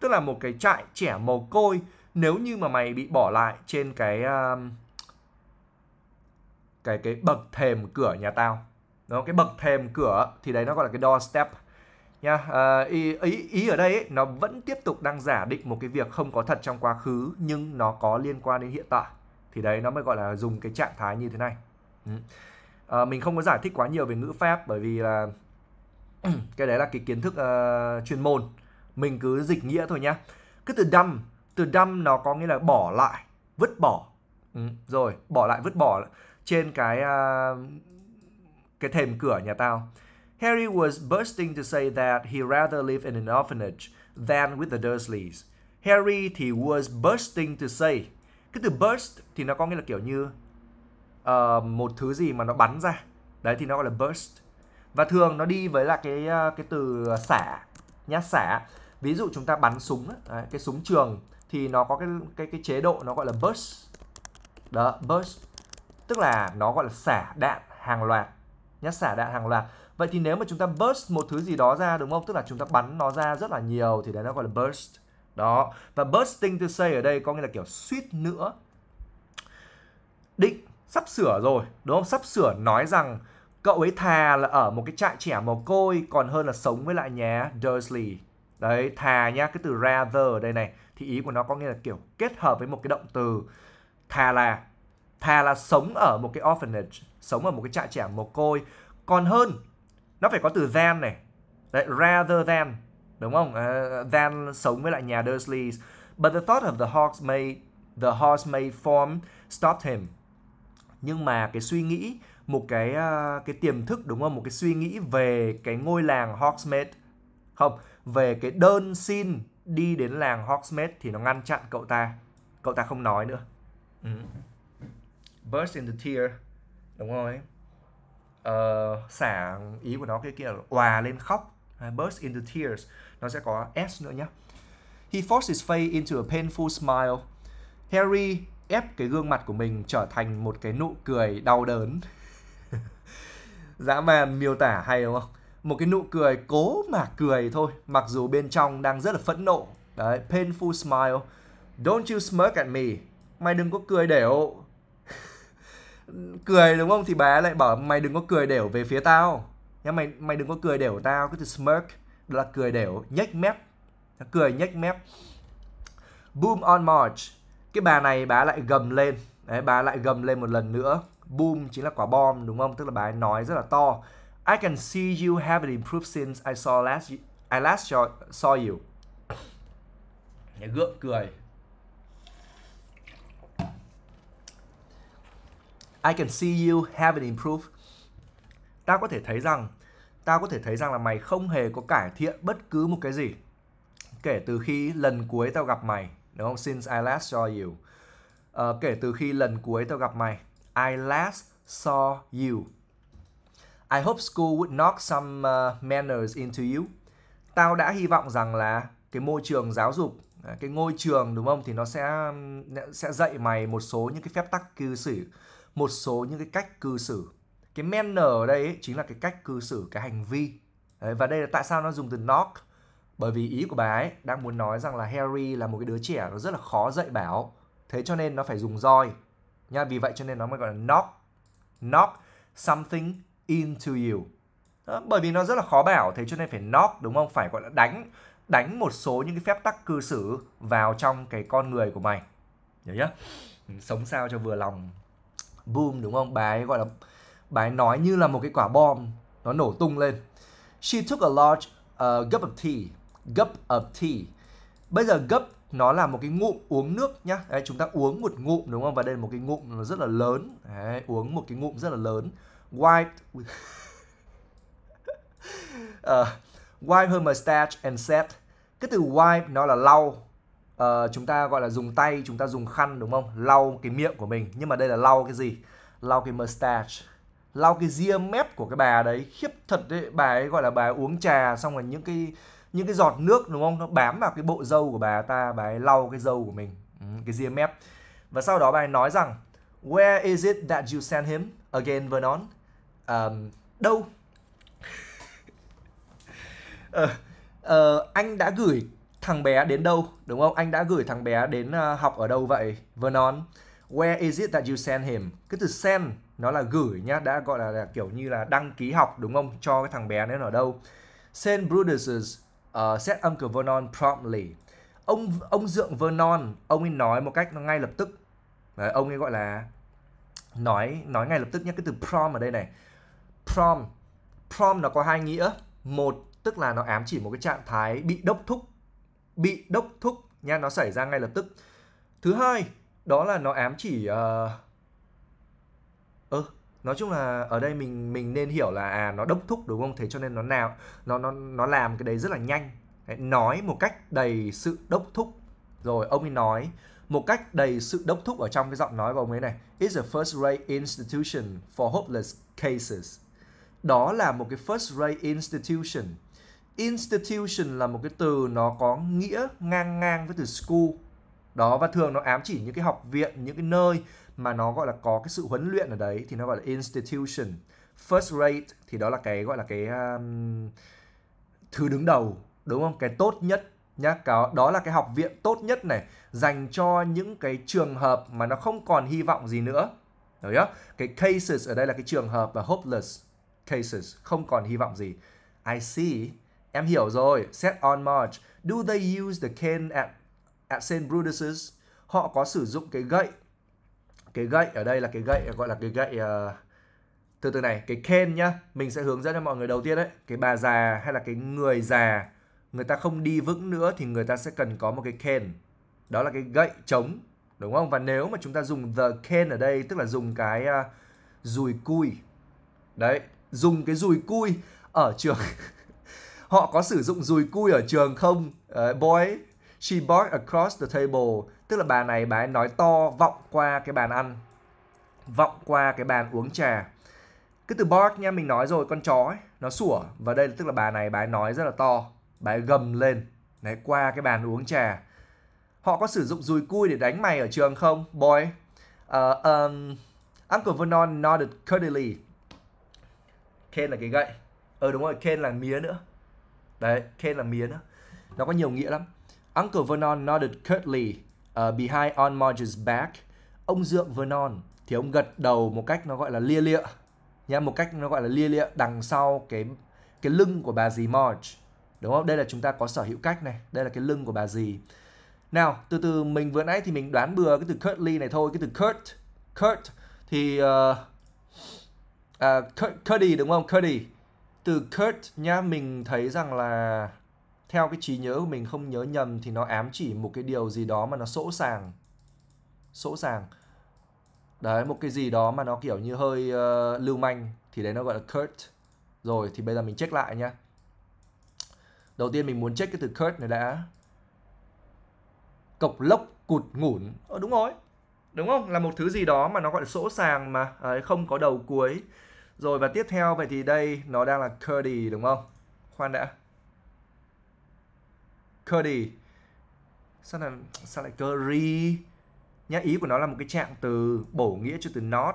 tức là một cái trại trẻ mồ côi nếu như mà mày bị bỏ lại trên cái uh, cái cái bậc thềm cửa nhà tao Đó cái bậc thềm cửa thì đấy nó gọi là cái doorstep nha ờ, ý, ý ý ở đây ấy, nó vẫn tiếp tục đang giả định một cái việc không có thật trong quá khứ nhưng nó có liên quan đến hiện tại thì đấy nó mới gọi là dùng cái trạng thái như thế này à, mình không có giải thích quá nhiều về ngữ pháp bởi vì là [clears throat] cái đấy là cái kiến thức uh, chuyên môn mình cứ dịch nghĩa thôi nhá cái từ đâm từ đâm nó có nghĩa là bỏ lại vứt bỏ ừ. rồi bỏ lại vứt bỏ trên cái uh, cái thềm cửa nhà tao Harry was bursting to say that he rather live in an orphanage than with the Dursleys. Harry thì was bursting to say. Cái từ burst thì nó có nghĩa là kiểu như uh, một thứ gì mà nó bắn ra. Đấy thì nó gọi là burst. Và thường nó đi với là cái ờ, cái từ xả nhát xả. Ví dụ chúng ta bắn súng đấy, cái súng trường thì nó có cái cái cái chế độ nó gọi là burst. Đó, burst. Tức là nó gọi là xả đạn hàng loạt. nhát xả đạn hàng loạt Vậy thì nếu mà chúng ta burst một thứ gì đó ra đúng không? Tức là chúng ta bắn nó ra rất là nhiều thì đấy nó gọi là burst. Đó. Và bursting to say ở đây có nghĩa là kiểu suýt nữa. Định sắp sửa rồi, đúng không? Sắp sửa nói rằng cậu ấy thà là ở một cái trại trẻ mồ côi còn hơn là sống với lại nhà Dursley. Đấy, thà nhá, cái từ rather ở đây này thì ý của nó có nghĩa là kiểu kết hợp với một cái động từ thà là thà là sống ở một cái orphanage, sống ở một cái trại trẻ mồ côi còn hơn nó phải có từ than này Đấy, rather than đúng không uh, than sống với lại nhà dursleys but the thought of the horse may the horse may form stopped him nhưng mà cái suy nghĩ một cái uh, cái tiềm thức đúng không một cái suy nghĩ về cái ngôi làng Hogsmeade không về cái đơn xin đi đến làng Hogsmeade thì nó ngăn chặn cậu ta cậu ta không nói nữa ừ. burst the tear đúng rồi uh, xả ý của nó cái kia hòa lên khóc burst into tears nó sẽ có s nữa nhé he forced his face into a painful smile Harry ép cái gương mặt của mình trở thành một cái nụ cười đau đớn [laughs] dã man miêu tả hay đúng không một cái nụ cười cố mà cười thôi mặc dù bên trong đang rất là phẫn nộ đấy painful smile don't you smirk at me mày đừng có cười đểu cười đúng không thì bà lại bảo mày đừng có cười đểu về phía tao nhá mày mày đừng có cười đểu tao cái từ smirk đó là cười đểu nhếch mép cười nhếch mép boom on march cái bà này bà lại gầm lên đấy bà lại gầm lên một lần nữa boom chính là quả bom đúng không tức là bà ấy nói rất là to I can see you haven't improved since I saw last I last saw you gượng cười I can see you haven't improved. Ta có thể thấy rằng ta có thể thấy rằng là mày không hề có cải thiện bất cứ một cái gì kể từ khi lần cuối tao gặp mày, đúng không? Since I last saw you. Uh, kể từ khi lần cuối tao gặp mày, I last saw you. I hope school would knock some uh, manners into you. Tao đã hy vọng rằng là cái môi trường giáo dục, cái ngôi trường đúng không thì nó sẽ sẽ dạy mày một số những cái phép tắc cư xử một số những cái cách cư xử cái manner ở đây ấy, chính là cái cách cư xử cái hành vi đấy, và đây là tại sao nó dùng từ knock bởi vì ý của bà ấy đang muốn nói rằng là Harry là một cái đứa trẻ nó rất là khó dạy bảo thế cho nên nó phải dùng roi nha vì vậy cho nên nó mới gọi là knock knock something into you đó, bởi vì nó rất là khó bảo thế cho nên phải knock đúng không phải gọi là đánh đánh một số những cái phép tắc cư xử vào trong cái con người của mày nhớ nhá ừ, sống sao cho vừa lòng boom đúng không bà gọi là bà nói như là một cái quả bom nó nổ tung lên she took a large uh, cup of tea gulp of tea bây giờ gulp nó là một cái ngụm uống nước nhá đấy, chúng ta uống một ngụm đúng không và đây là một cái ngụm nó rất là lớn đấy, uống một cái ngụm rất là lớn wipe uh, wipe her mustache and said cái từ wipe nó là lau uh, chúng ta gọi là dùng tay chúng ta dùng khăn đúng không lau cái miệng của mình nhưng mà đây là lau cái gì lau cái mustache lau cái ria mép của cái bà đấy khiếp thật đấy bà ấy gọi là bà ấy uống trà xong rồi những cái những cái giọt nước đúng không nó bám vào cái bộ dâu của bà ta bà ấy lau cái dâu của mình ừ, cái ria mép và sau đó bà ấy nói rằng where is it that you sent him again Vernon um, đâu uh, [laughs] uh, anh đã gửi thằng bé đến đâu, đúng không? Anh đã gửi thằng bé đến uh, học ở đâu vậy? Vernon, where is it that you send him? Cái từ send nó là gửi nhá, đã gọi là, là kiểu như là đăng ký học đúng không? Cho cái thằng bé đến ở đâu. Send Brutus uh, ờ, set Uncle Vernon promptly. Ông ông dượng Vernon, ông ấy nói một cách nó ngay lập tức. Đấy, ông ấy gọi là nói nói ngay lập tức nhé cái từ prom ở đây này. Prom prom nó có hai nghĩa. Một tức là nó ám chỉ một cái trạng thái bị đốc thúc bị đốc thúc nha nó xảy ra ngay lập tức thứ hai đó là nó ám chỉ uh... ừ, nói chung là ở đây mình mình nên hiểu là à nó đốc thúc đúng không thế cho nên nó nào nó nó nó làm cái đấy rất là nhanh nói một cách đầy sự đốc thúc rồi ông ấy nói một cách đầy sự đốc thúc ở trong cái giọng nói của ông ấy này is a first rate institution for hopeless cases đó là một cái first rate institution institution là một cái từ nó có nghĩa ngang ngang với từ school đó và thường nó ám chỉ những cái học viện những cái nơi mà nó gọi là có cái sự huấn luyện ở đấy thì nó gọi là institution first rate thì đó là cái gọi là cái um, thứ đứng đầu đúng không cái tốt nhất nhá cáo đó là cái học viện tốt nhất này dành cho những cái trường hợp mà nó không còn hy vọng gì nữa Đấy. chưa cái cases ở đây là cái trường hợp và hopeless cases không còn hy vọng gì I see Em hiểu rồi, set on march. Do they use the cane at, at St. Brutus's? Họ có sử dụng cái gậy. Cái gậy ở đây là cái gậy gọi là cái gậy uh, từ từ này, cái cane nhá, mình sẽ hướng dẫn cho mọi người đầu tiên đấy, cái bà già hay là cái người già người ta không đi vững nữa thì người ta sẽ cần có một cái cane. Đó là cái gậy chống, đúng không? Và nếu mà chúng ta dùng the cane ở đây tức là dùng cái uh, dùi cui. Đấy, dùng cái dùi cui ở trường [laughs] Họ có sử dụng dùi cui ở trường không? Uh, boy, she barked across the table. Tức là bà này bà ấy nói to vọng qua cái bàn ăn. Vọng qua cái bàn uống trà. Cái từ bark nha, mình nói rồi, con chó ấy, nó sủa. Và đây là tức là bà này bà ấy nói rất là to. Bà ấy gầm lên. Đấy, qua cái bàn uống trà. Họ có sử dụng dùi cui để đánh mày ở trường không? Boy. Uh, um, Uncle Vernon nodded curtly. Ken là cái gậy. Ờ đúng rồi, Ken là mía nữa đấy Ken là mía đó nó có nhiều nghĩa lắm Uncle Vernon nodded curtly uh, behind on Marge's back ông dượng Vernon thì ông gật đầu một cách nó gọi là lia lịa nhá một cách nó gọi là lia lịa đằng sau cái cái lưng của bà dì Marge đúng không đây là chúng ta có sở hữu cách này đây là cái lưng của bà dì nào từ từ mình vừa nãy thì mình đoán bừa cái từ curtly này thôi cái từ curt curt thì uh, uh, curdy đúng không curdy từ Kurt nhá mình thấy rằng là theo cái trí nhớ của mình không nhớ nhầm thì nó ám chỉ một cái điều gì đó mà nó sỗ sàng sỗ sàng đấy một cái gì đó mà nó kiểu như hơi uh, lưu manh thì đấy nó gọi là Kurt rồi thì bây giờ mình check lại nhá đầu tiên mình muốn check cái từ Kurt này đã cộc lốc cụt ngủn ờ, đúng rồi đúng không là một thứ gì đó mà nó gọi là sỗ sàng mà đấy, không có đầu cuối rồi và tiếp theo vậy thì đây nó đang là curdy đúng không? Khoan đã. Curdy. Sao là sao lại curry? Nhá ý của nó là một cái trạng từ bổ nghĩa cho từ not.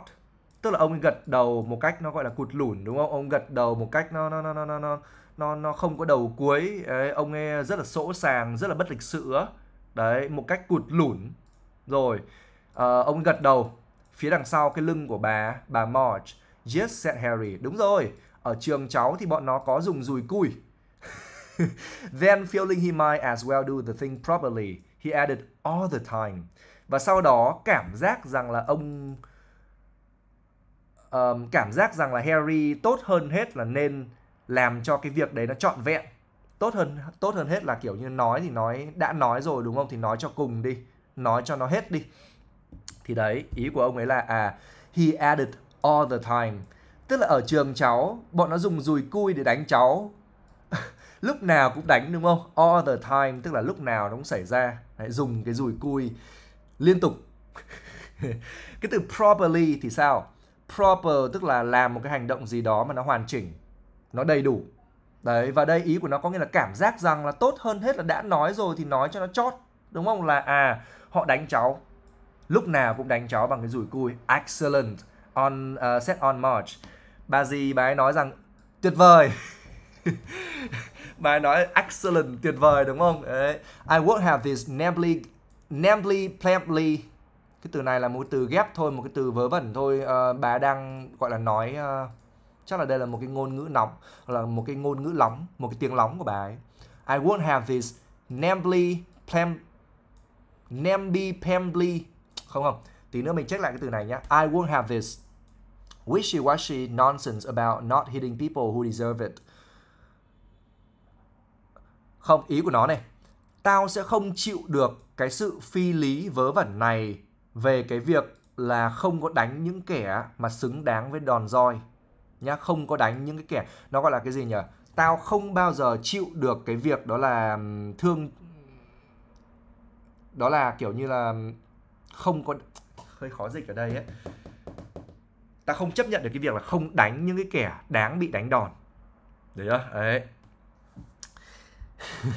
Tức là ông gật đầu một cách nó gọi là cụt lủn đúng không? Ông gật đầu một cách nó nó nó nó nó nó nó, nó không có đầu cuối. Đấy, ông nghe rất là sỗ sàng, rất là bất lịch sự. Đấy, một cách cụt lủn. Rồi, à, ông gật đầu phía đằng sau cái lưng của bà bà Marge Yes, said Harry. Đúng rồi, ở trường cháu thì bọn nó có dùng dùi cui. [laughs] Then feeling he might as well do the thing properly, he added all the time. Và sau đó cảm giác rằng là ông um, cảm giác rằng là Harry tốt hơn hết là nên làm cho cái việc đấy nó trọn vẹn tốt hơn tốt hơn hết là kiểu như nói thì nói đã nói rồi đúng không thì nói cho cùng đi nói cho nó hết đi thì đấy ý của ông ấy là à he added all the time. Tức là ở trường cháu, bọn nó dùng dùi cui để đánh cháu. [laughs] lúc nào cũng đánh đúng không? All the time, tức là lúc nào nó cũng xảy ra. Đấy, dùng cái dùi cui liên tục. [laughs] cái từ properly thì sao? Proper tức là làm một cái hành động gì đó mà nó hoàn chỉnh, nó đầy đủ. Đấy, và đây ý của nó có nghĩa là cảm giác rằng là tốt hơn hết là đã nói rồi thì nói cho nó chót. Đúng không? Là à, họ đánh cháu. Lúc nào cũng đánh cháu bằng cái rủi cui. Excellent on uh, set on March bà gì bà ấy nói rằng tuyệt vời [laughs] bà ấy nói excellent tuyệt vời đúng không Đấy. I won't have this namely, namely, plambly cái từ này là một từ ghép thôi một cái từ vớ vẩn thôi uh, bà đang gọi là nói uh, chắc là đây là một cái ngôn ngữ nóng là một cái ngôn ngữ lóng một cái tiếng lóng của bà ấy I won't have this namely, plam namby pambly không không Tí nữa mình check lại cái từ này nhá, I won't have this wishy-washy nonsense about not hitting people who deserve it. Không, ý của nó này. Tao sẽ không chịu được cái sự phi lý vớ vẩn này về cái việc là không có đánh những kẻ mà xứng đáng với đòn roi. Nhá, không có đánh những cái kẻ. Nó gọi là cái gì nhỉ? Tao không bao giờ chịu được cái việc đó là thương... Đó là kiểu như là không có hơi khó dịch ở đây ấy ta không chấp nhận được cái việc là không đánh những cái kẻ đáng bị đánh đòn đấy chưa? đấy [laughs]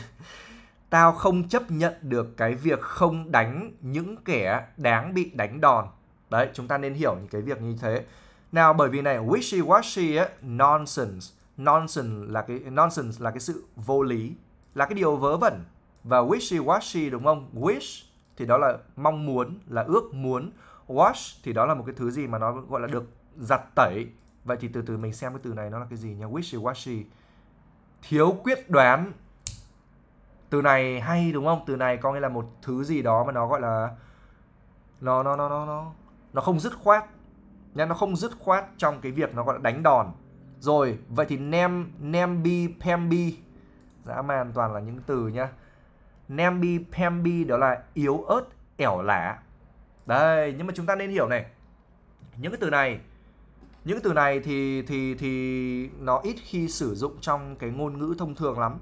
tao không chấp nhận được cái việc không đánh những kẻ đáng bị đánh đòn đấy chúng ta nên hiểu những cái việc như thế nào bởi vì này wishy washy ấy, nonsense nonsense là cái nonsense là cái sự vô lý là cái điều vớ vẩn và wishy washy đúng không wish thì đó là mong muốn là ước muốn wash thì đó là một cái thứ gì mà nó gọi là được giặt tẩy vậy thì từ từ mình xem cái từ này nó là cái gì nhá wishy washy thiếu quyết đoán từ này hay đúng không từ này có nghĩa là một thứ gì đó mà nó gọi là nó nó nó nó nó nó không dứt khoát nha nó không dứt khoát trong cái việc nó gọi là đánh đòn rồi vậy thì nem nembi pembi dã man toàn là những từ nhá nembi pembi đó là yếu ớt ẻo lả đây nhưng mà chúng ta nên hiểu này. Những cái từ này những cái từ này thì thì thì nó ít khi sử dụng trong cái ngôn ngữ thông thường lắm.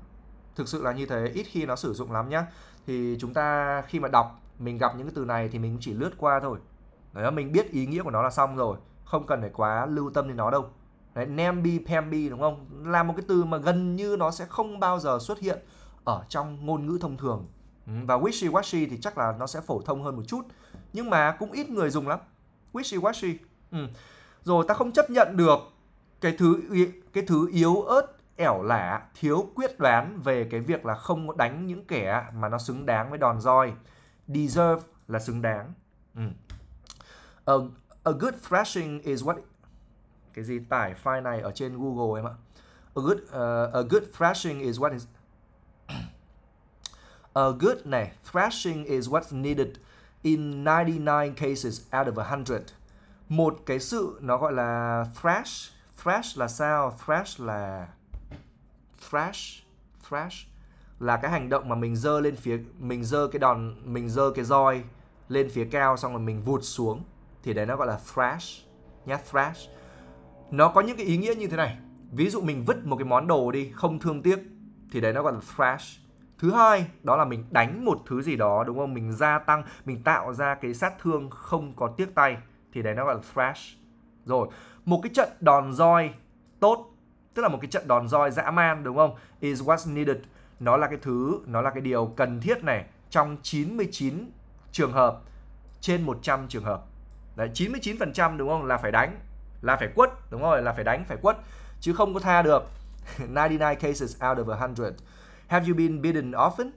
Thực sự là như thế, ít khi nó sử dụng lắm nhá. Thì chúng ta khi mà đọc mình gặp những cái từ này thì mình chỉ lướt qua thôi. Đấy, mình biết ý nghĩa của nó là xong rồi, không cần phải quá lưu tâm đến nó đâu. Đấy, Nambi Pambi đúng không? Là một cái từ mà gần như nó sẽ không bao giờ xuất hiện ở trong ngôn ngữ thông thường. Ừ, và wishy washy thì chắc là nó sẽ phổ thông hơn một chút nhưng mà cũng ít người dùng lắm wishy-washy ừ. rồi ta không chấp nhận được cái thứ cái thứ yếu ớt ẻo lả thiếu quyết đoán về cái việc là không đánh những kẻ mà nó xứng đáng với đòn roi deserve là xứng đáng ừ. a, a good thrashing is what cái gì tải file này ở trên Google em ạ a good uh, a good thrashing is what is [coughs] a good này thrashing is what's needed in 99 cases out of 100. Một cái sự nó gọi là thrash. Thrash là sao? Thrash là thrash, thrash là cái hành động mà mình dơ lên phía mình dơ cái đòn mình dơ cái roi lên phía cao xong rồi mình vụt xuống thì đấy nó gọi là thrash nhá thrash nó có những cái ý nghĩa như thế này ví dụ mình vứt một cái món đồ đi không thương tiếc thì đấy nó gọi là thrash thứ hai đó là mình đánh một thứ gì đó đúng không mình gia tăng mình tạo ra cái sát thương không có tiếc tay thì đấy nó gọi là thrash rồi một cái trận đòn roi tốt tức là một cái trận đòn roi dã man đúng không is what's needed nó là cái thứ nó là cái điều cần thiết này trong 99 trường hợp trên 100 trường hợp đấy 99% đúng không là phải đánh là phải quất đúng rồi là phải đánh phải quất chứ không có tha được 99 [laughs] cases out of 100 Have you been beaten often?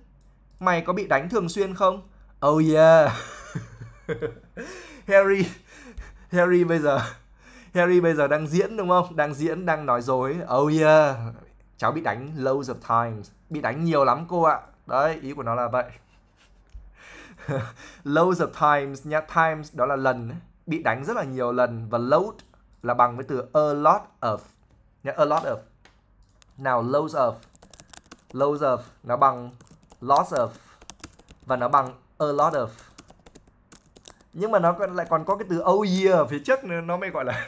Mày có bị đánh thường xuyên không? Oh yeah. [laughs] Harry Harry bây giờ Harry bây giờ đang diễn đúng không? Đang diễn, đang nói dối. Oh yeah. Cháu bị đánh loads of times. Bị đánh nhiều lắm cô ạ. Đấy, ý của nó là vậy. [laughs] loads of times nhá. Times đó là lần. Bị đánh rất là nhiều lần. Và load là bằng với từ a lot of. Nhá, a lot of. Nào, loads of loads of nó bằng lots of và nó bằng a lot of nhưng mà nó còn lại còn có cái từ oh yeah phía trước nữa, nó mới gọi là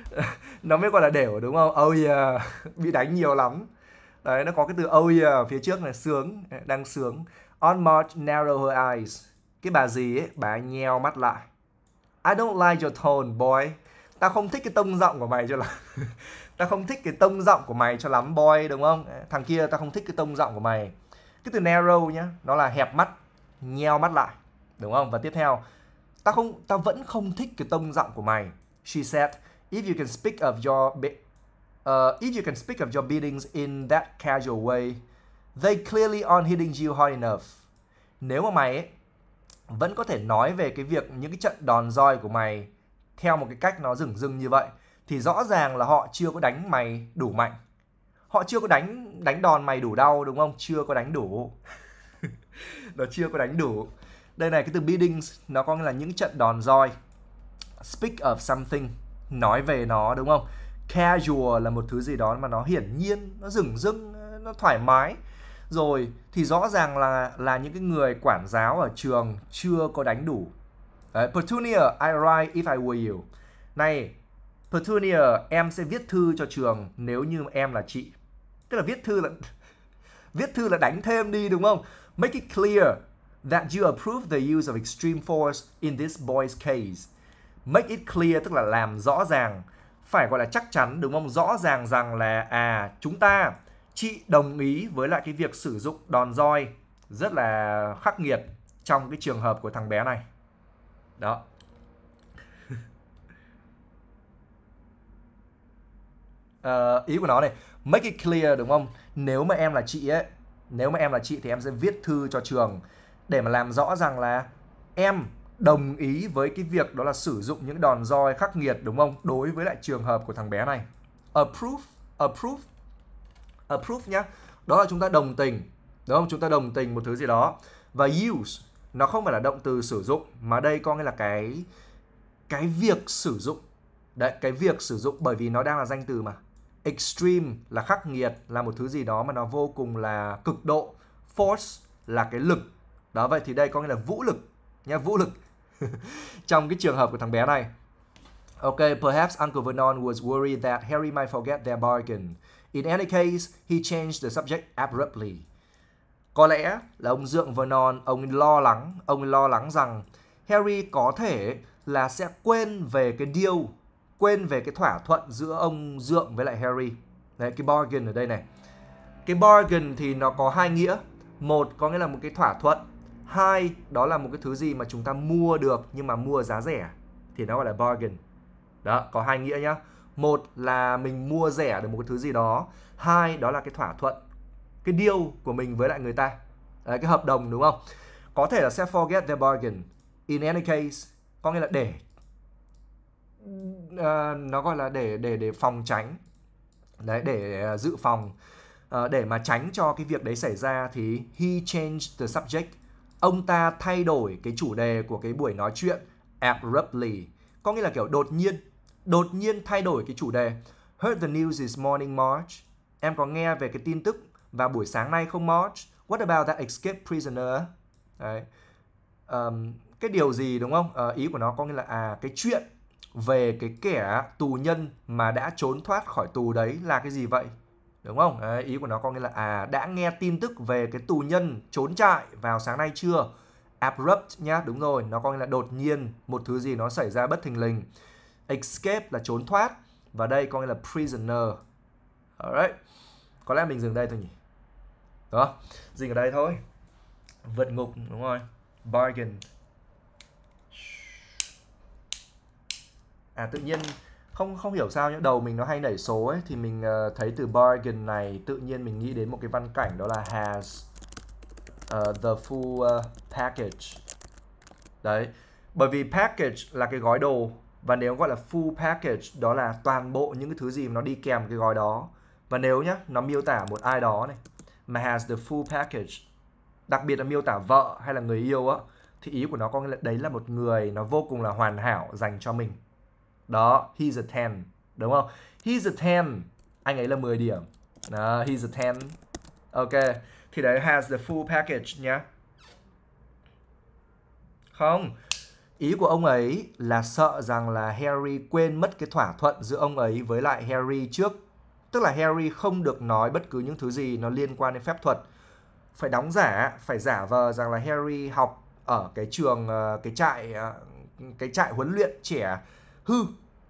[laughs] nó mới gọi là đều đúng không oh yeah bị đánh nhiều lắm đấy nó có cái từ oh yeah phía trước này sướng đang sướng on March narrow her eyes cái bà gì ấy bà nheo mắt lại I don't like your tone boy tao không thích cái tông giọng của mày cho là [laughs] ta không thích cái tông giọng của mày cho lắm boy đúng không thằng kia ta không thích cái tông giọng của mày cái từ narrow nhá nó là hẹp mắt nheo mắt lại đúng không và tiếp theo ta không ta vẫn không thích cái tông giọng của mày she said if you can speak of your uh, if you can speak of your beatings in that casual way they clearly aren't hitting you hard enough nếu mà mày ấy, vẫn có thể nói về cái việc những cái trận đòn roi của mày theo một cái cách nó rừng rừng như vậy thì rõ ràng là họ chưa có đánh mày đủ mạnh họ chưa có đánh đánh đòn mày đủ đau đúng không chưa có đánh đủ [laughs] nó chưa có đánh đủ đây này cái từ beatings nó có nghĩa là những trận đòn roi speak of something nói về nó đúng không casual là một thứ gì đó mà nó hiển nhiên nó rừng rưng nó thoải mái rồi thì rõ ràng là là những cái người quản giáo ở trường chưa có đánh đủ Đấy, Petunia, I write if I were you. Này, Petunia, em sẽ viết thư cho trường nếu như em là chị. Tức là viết thư là [laughs] viết thư là đánh thêm đi đúng không? Make it clear that you approve the use of extreme force in this boy's case. Make it clear tức là làm rõ ràng, phải gọi là chắc chắn đúng không? Rõ ràng rằng là à chúng ta chị đồng ý với lại cái việc sử dụng đòn roi rất là khắc nghiệt trong cái trường hợp của thằng bé này. Đó, Ờ, ý của nó này make it clear đúng không nếu mà em là chị ấy nếu mà em là chị thì em sẽ viết thư cho trường để mà làm rõ rằng là em đồng ý với cái việc đó là sử dụng những đòn roi khắc nghiệt đúng không đối với lại trường hợp của thằng bé này approve approve approve nhá đó là chúng ta đồng tình đúng không chúng ta đồng tình một thứ gì đó và use nó không phải là động từ sử dụng mà đây có nghĩa là cái cái việc sử dụng đấy cái việc sử dụng bởi vì nó đang là danh từ mà extreme là khắc nghiệt là một thứ gì đó mà nó vô cùng là cực độ force là cái lực đó vậy thì đây có nghĩa là vũ lực nhé vũ lực [laughs] trong cái trường hợp của thằng bé này ok perhaps Uncle Vernon was worried that Harry might forget their bargain in any case he changed the subject abruptly có lẽ là ông Dượng Vernon ông lo lắng ông lo lắng rằng Harry có thể là sẽ quên về cái deal quên về cái thỏa thuận giữa ông Dượng với lại Harry. Đấy, cái bargain ở đây này. Cái bargain thì nó có hai nghĩa. Một có nghĩa là một cái thỏa thuận. Hai đó là một cái thứ gì mà chúng ta mua được nhưng mà mua giá rẻ thì nó gọi là bargain. Đó, có hai nghĩa nhá. Một là mình mua rẻ được một cái thứ gì đó. Hai đó là cái thỏa thuận, cái deal của mình với lại người ta. Đấy, cái hợp đồng đúng không? Có thể là sẽ forget the bargain. In any case, có nghĩa là để uh, nó gọi là để để để phòng tránh đấy để uh, dự phòng uh, để mà tránh cho cái việc đấy xảy ra thì he changed the subject ông ta thay đổi cái chủ đề của cái buổi nói chuyện abruptly có nghĩa là kiểu đột nhiên đột nhiên thay đổi cái chủ đề heard the news this morning March em có nghe về cái tin tức và buổi sáng nay không March what about that escaped prisoner đấy um, cái điều gì đúng không uh, ý của nó có nghĩa là à cái chuyện về cái kẻ tù nhân mà đã trốn thoát khỏi tù đấy là cái gì vậy đúng không đấy, ý của nó có nghĩa là à đã nghe tin tức về cái tù nhân trốn trại vào sáng nay chưa abrupt nhá đúng rồi nó có nghĩa là đột nhiên một thứ gì nó xảy ra bất thình lình escape là trốn thoát và đây có nghĩa là prisoner alright có lẽ mình dừng đây thôi nhỉ đó dừng ở đây thôi vượt ngục đúng rồi bargain à tự nhiên không không hiểu sao những đầu mình nó hay nảy số ấy thì mình uh, thấy từ bargain này tự nhiên mình nghĩ đến một cái văn cảnh đó là has uh, the full uh, package đấy bởi vì package là cái gói đồ và nếu gọi là full package đó là toàn bộ những cái thứ gì mà nó đi kèm cái gói đó và nếu nhá nó miêu tả một ai đó này mà has the full package đặc biệt là miêu tả vợ hay là người yêu á thì ý của nó có nghĩa là đấy là một người nó vô cùng là hoàn hảo dành cho mình đó, he's a 10, đúng không? He's a 10. Anh ấy là 10 điểm. Đó, he's a 10. Ok. Thì đấy has the full package nhá. Không. Ý của ông ấy là sợ rằng là Harry quên mất cái thỏa thuận giữa ông ấy với lại Harry trước. Tức là Harry không được nói bất cứ những thứ gì nó liên quan đến phép thuật. Phải đóng giả, phải giả vờ rằng là Harry học ở cái trường ờ, cái trại ờ, cái trại huấn luyện trẻ hư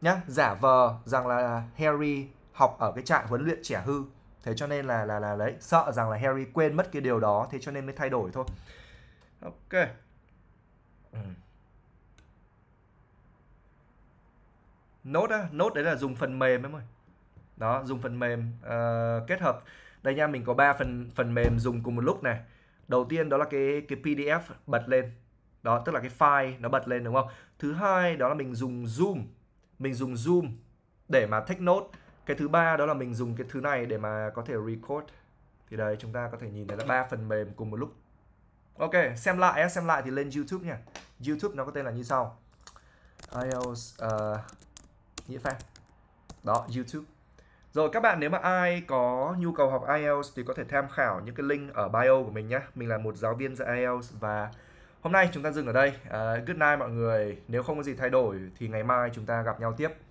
nhá giả vờ rằng là Harry học ở cái trại huấn luyện trẻ hư thế cho nên là là là đấy sợ rằng là Harry quên mất cái điều đó thế cho nên mới thay đổi thôi ok ừ. nốt á nốt đấy là dùng phần mềm em ơi đó dùng phần mềm uh, kết hợp đây nha mình có ba phần phần mềm dùng cùng một lúc này đầu tiên đó là cái cái PDF bật lên đó tức là cái file nó bật lên đúng không thứ hai đó là mình dùng zoom mình dùng zoom để mà take note cái thứ ba đó là mình dùng cái thứ này để mà có thể record thì đấy chúng ta có thể nhìn thấy là ba phần mềm cùng một lúc ok xem lại xem lại thì lên youtube nha youtube nó có tên là như sau ios uh, ờ, nghĩa phan đó youtube rồi các bạn nếu mà ai có nhu cầu học IELTS thì có thể tham khảo những cái link ở bio của mình nhé. Mình là một giáo viên dạy IELTS và hôm nay chúng ta dừng ở đây uh, good night mọi người nếu không có gì thay đổi thì ngày mai chúng ta gặp nhau tiếp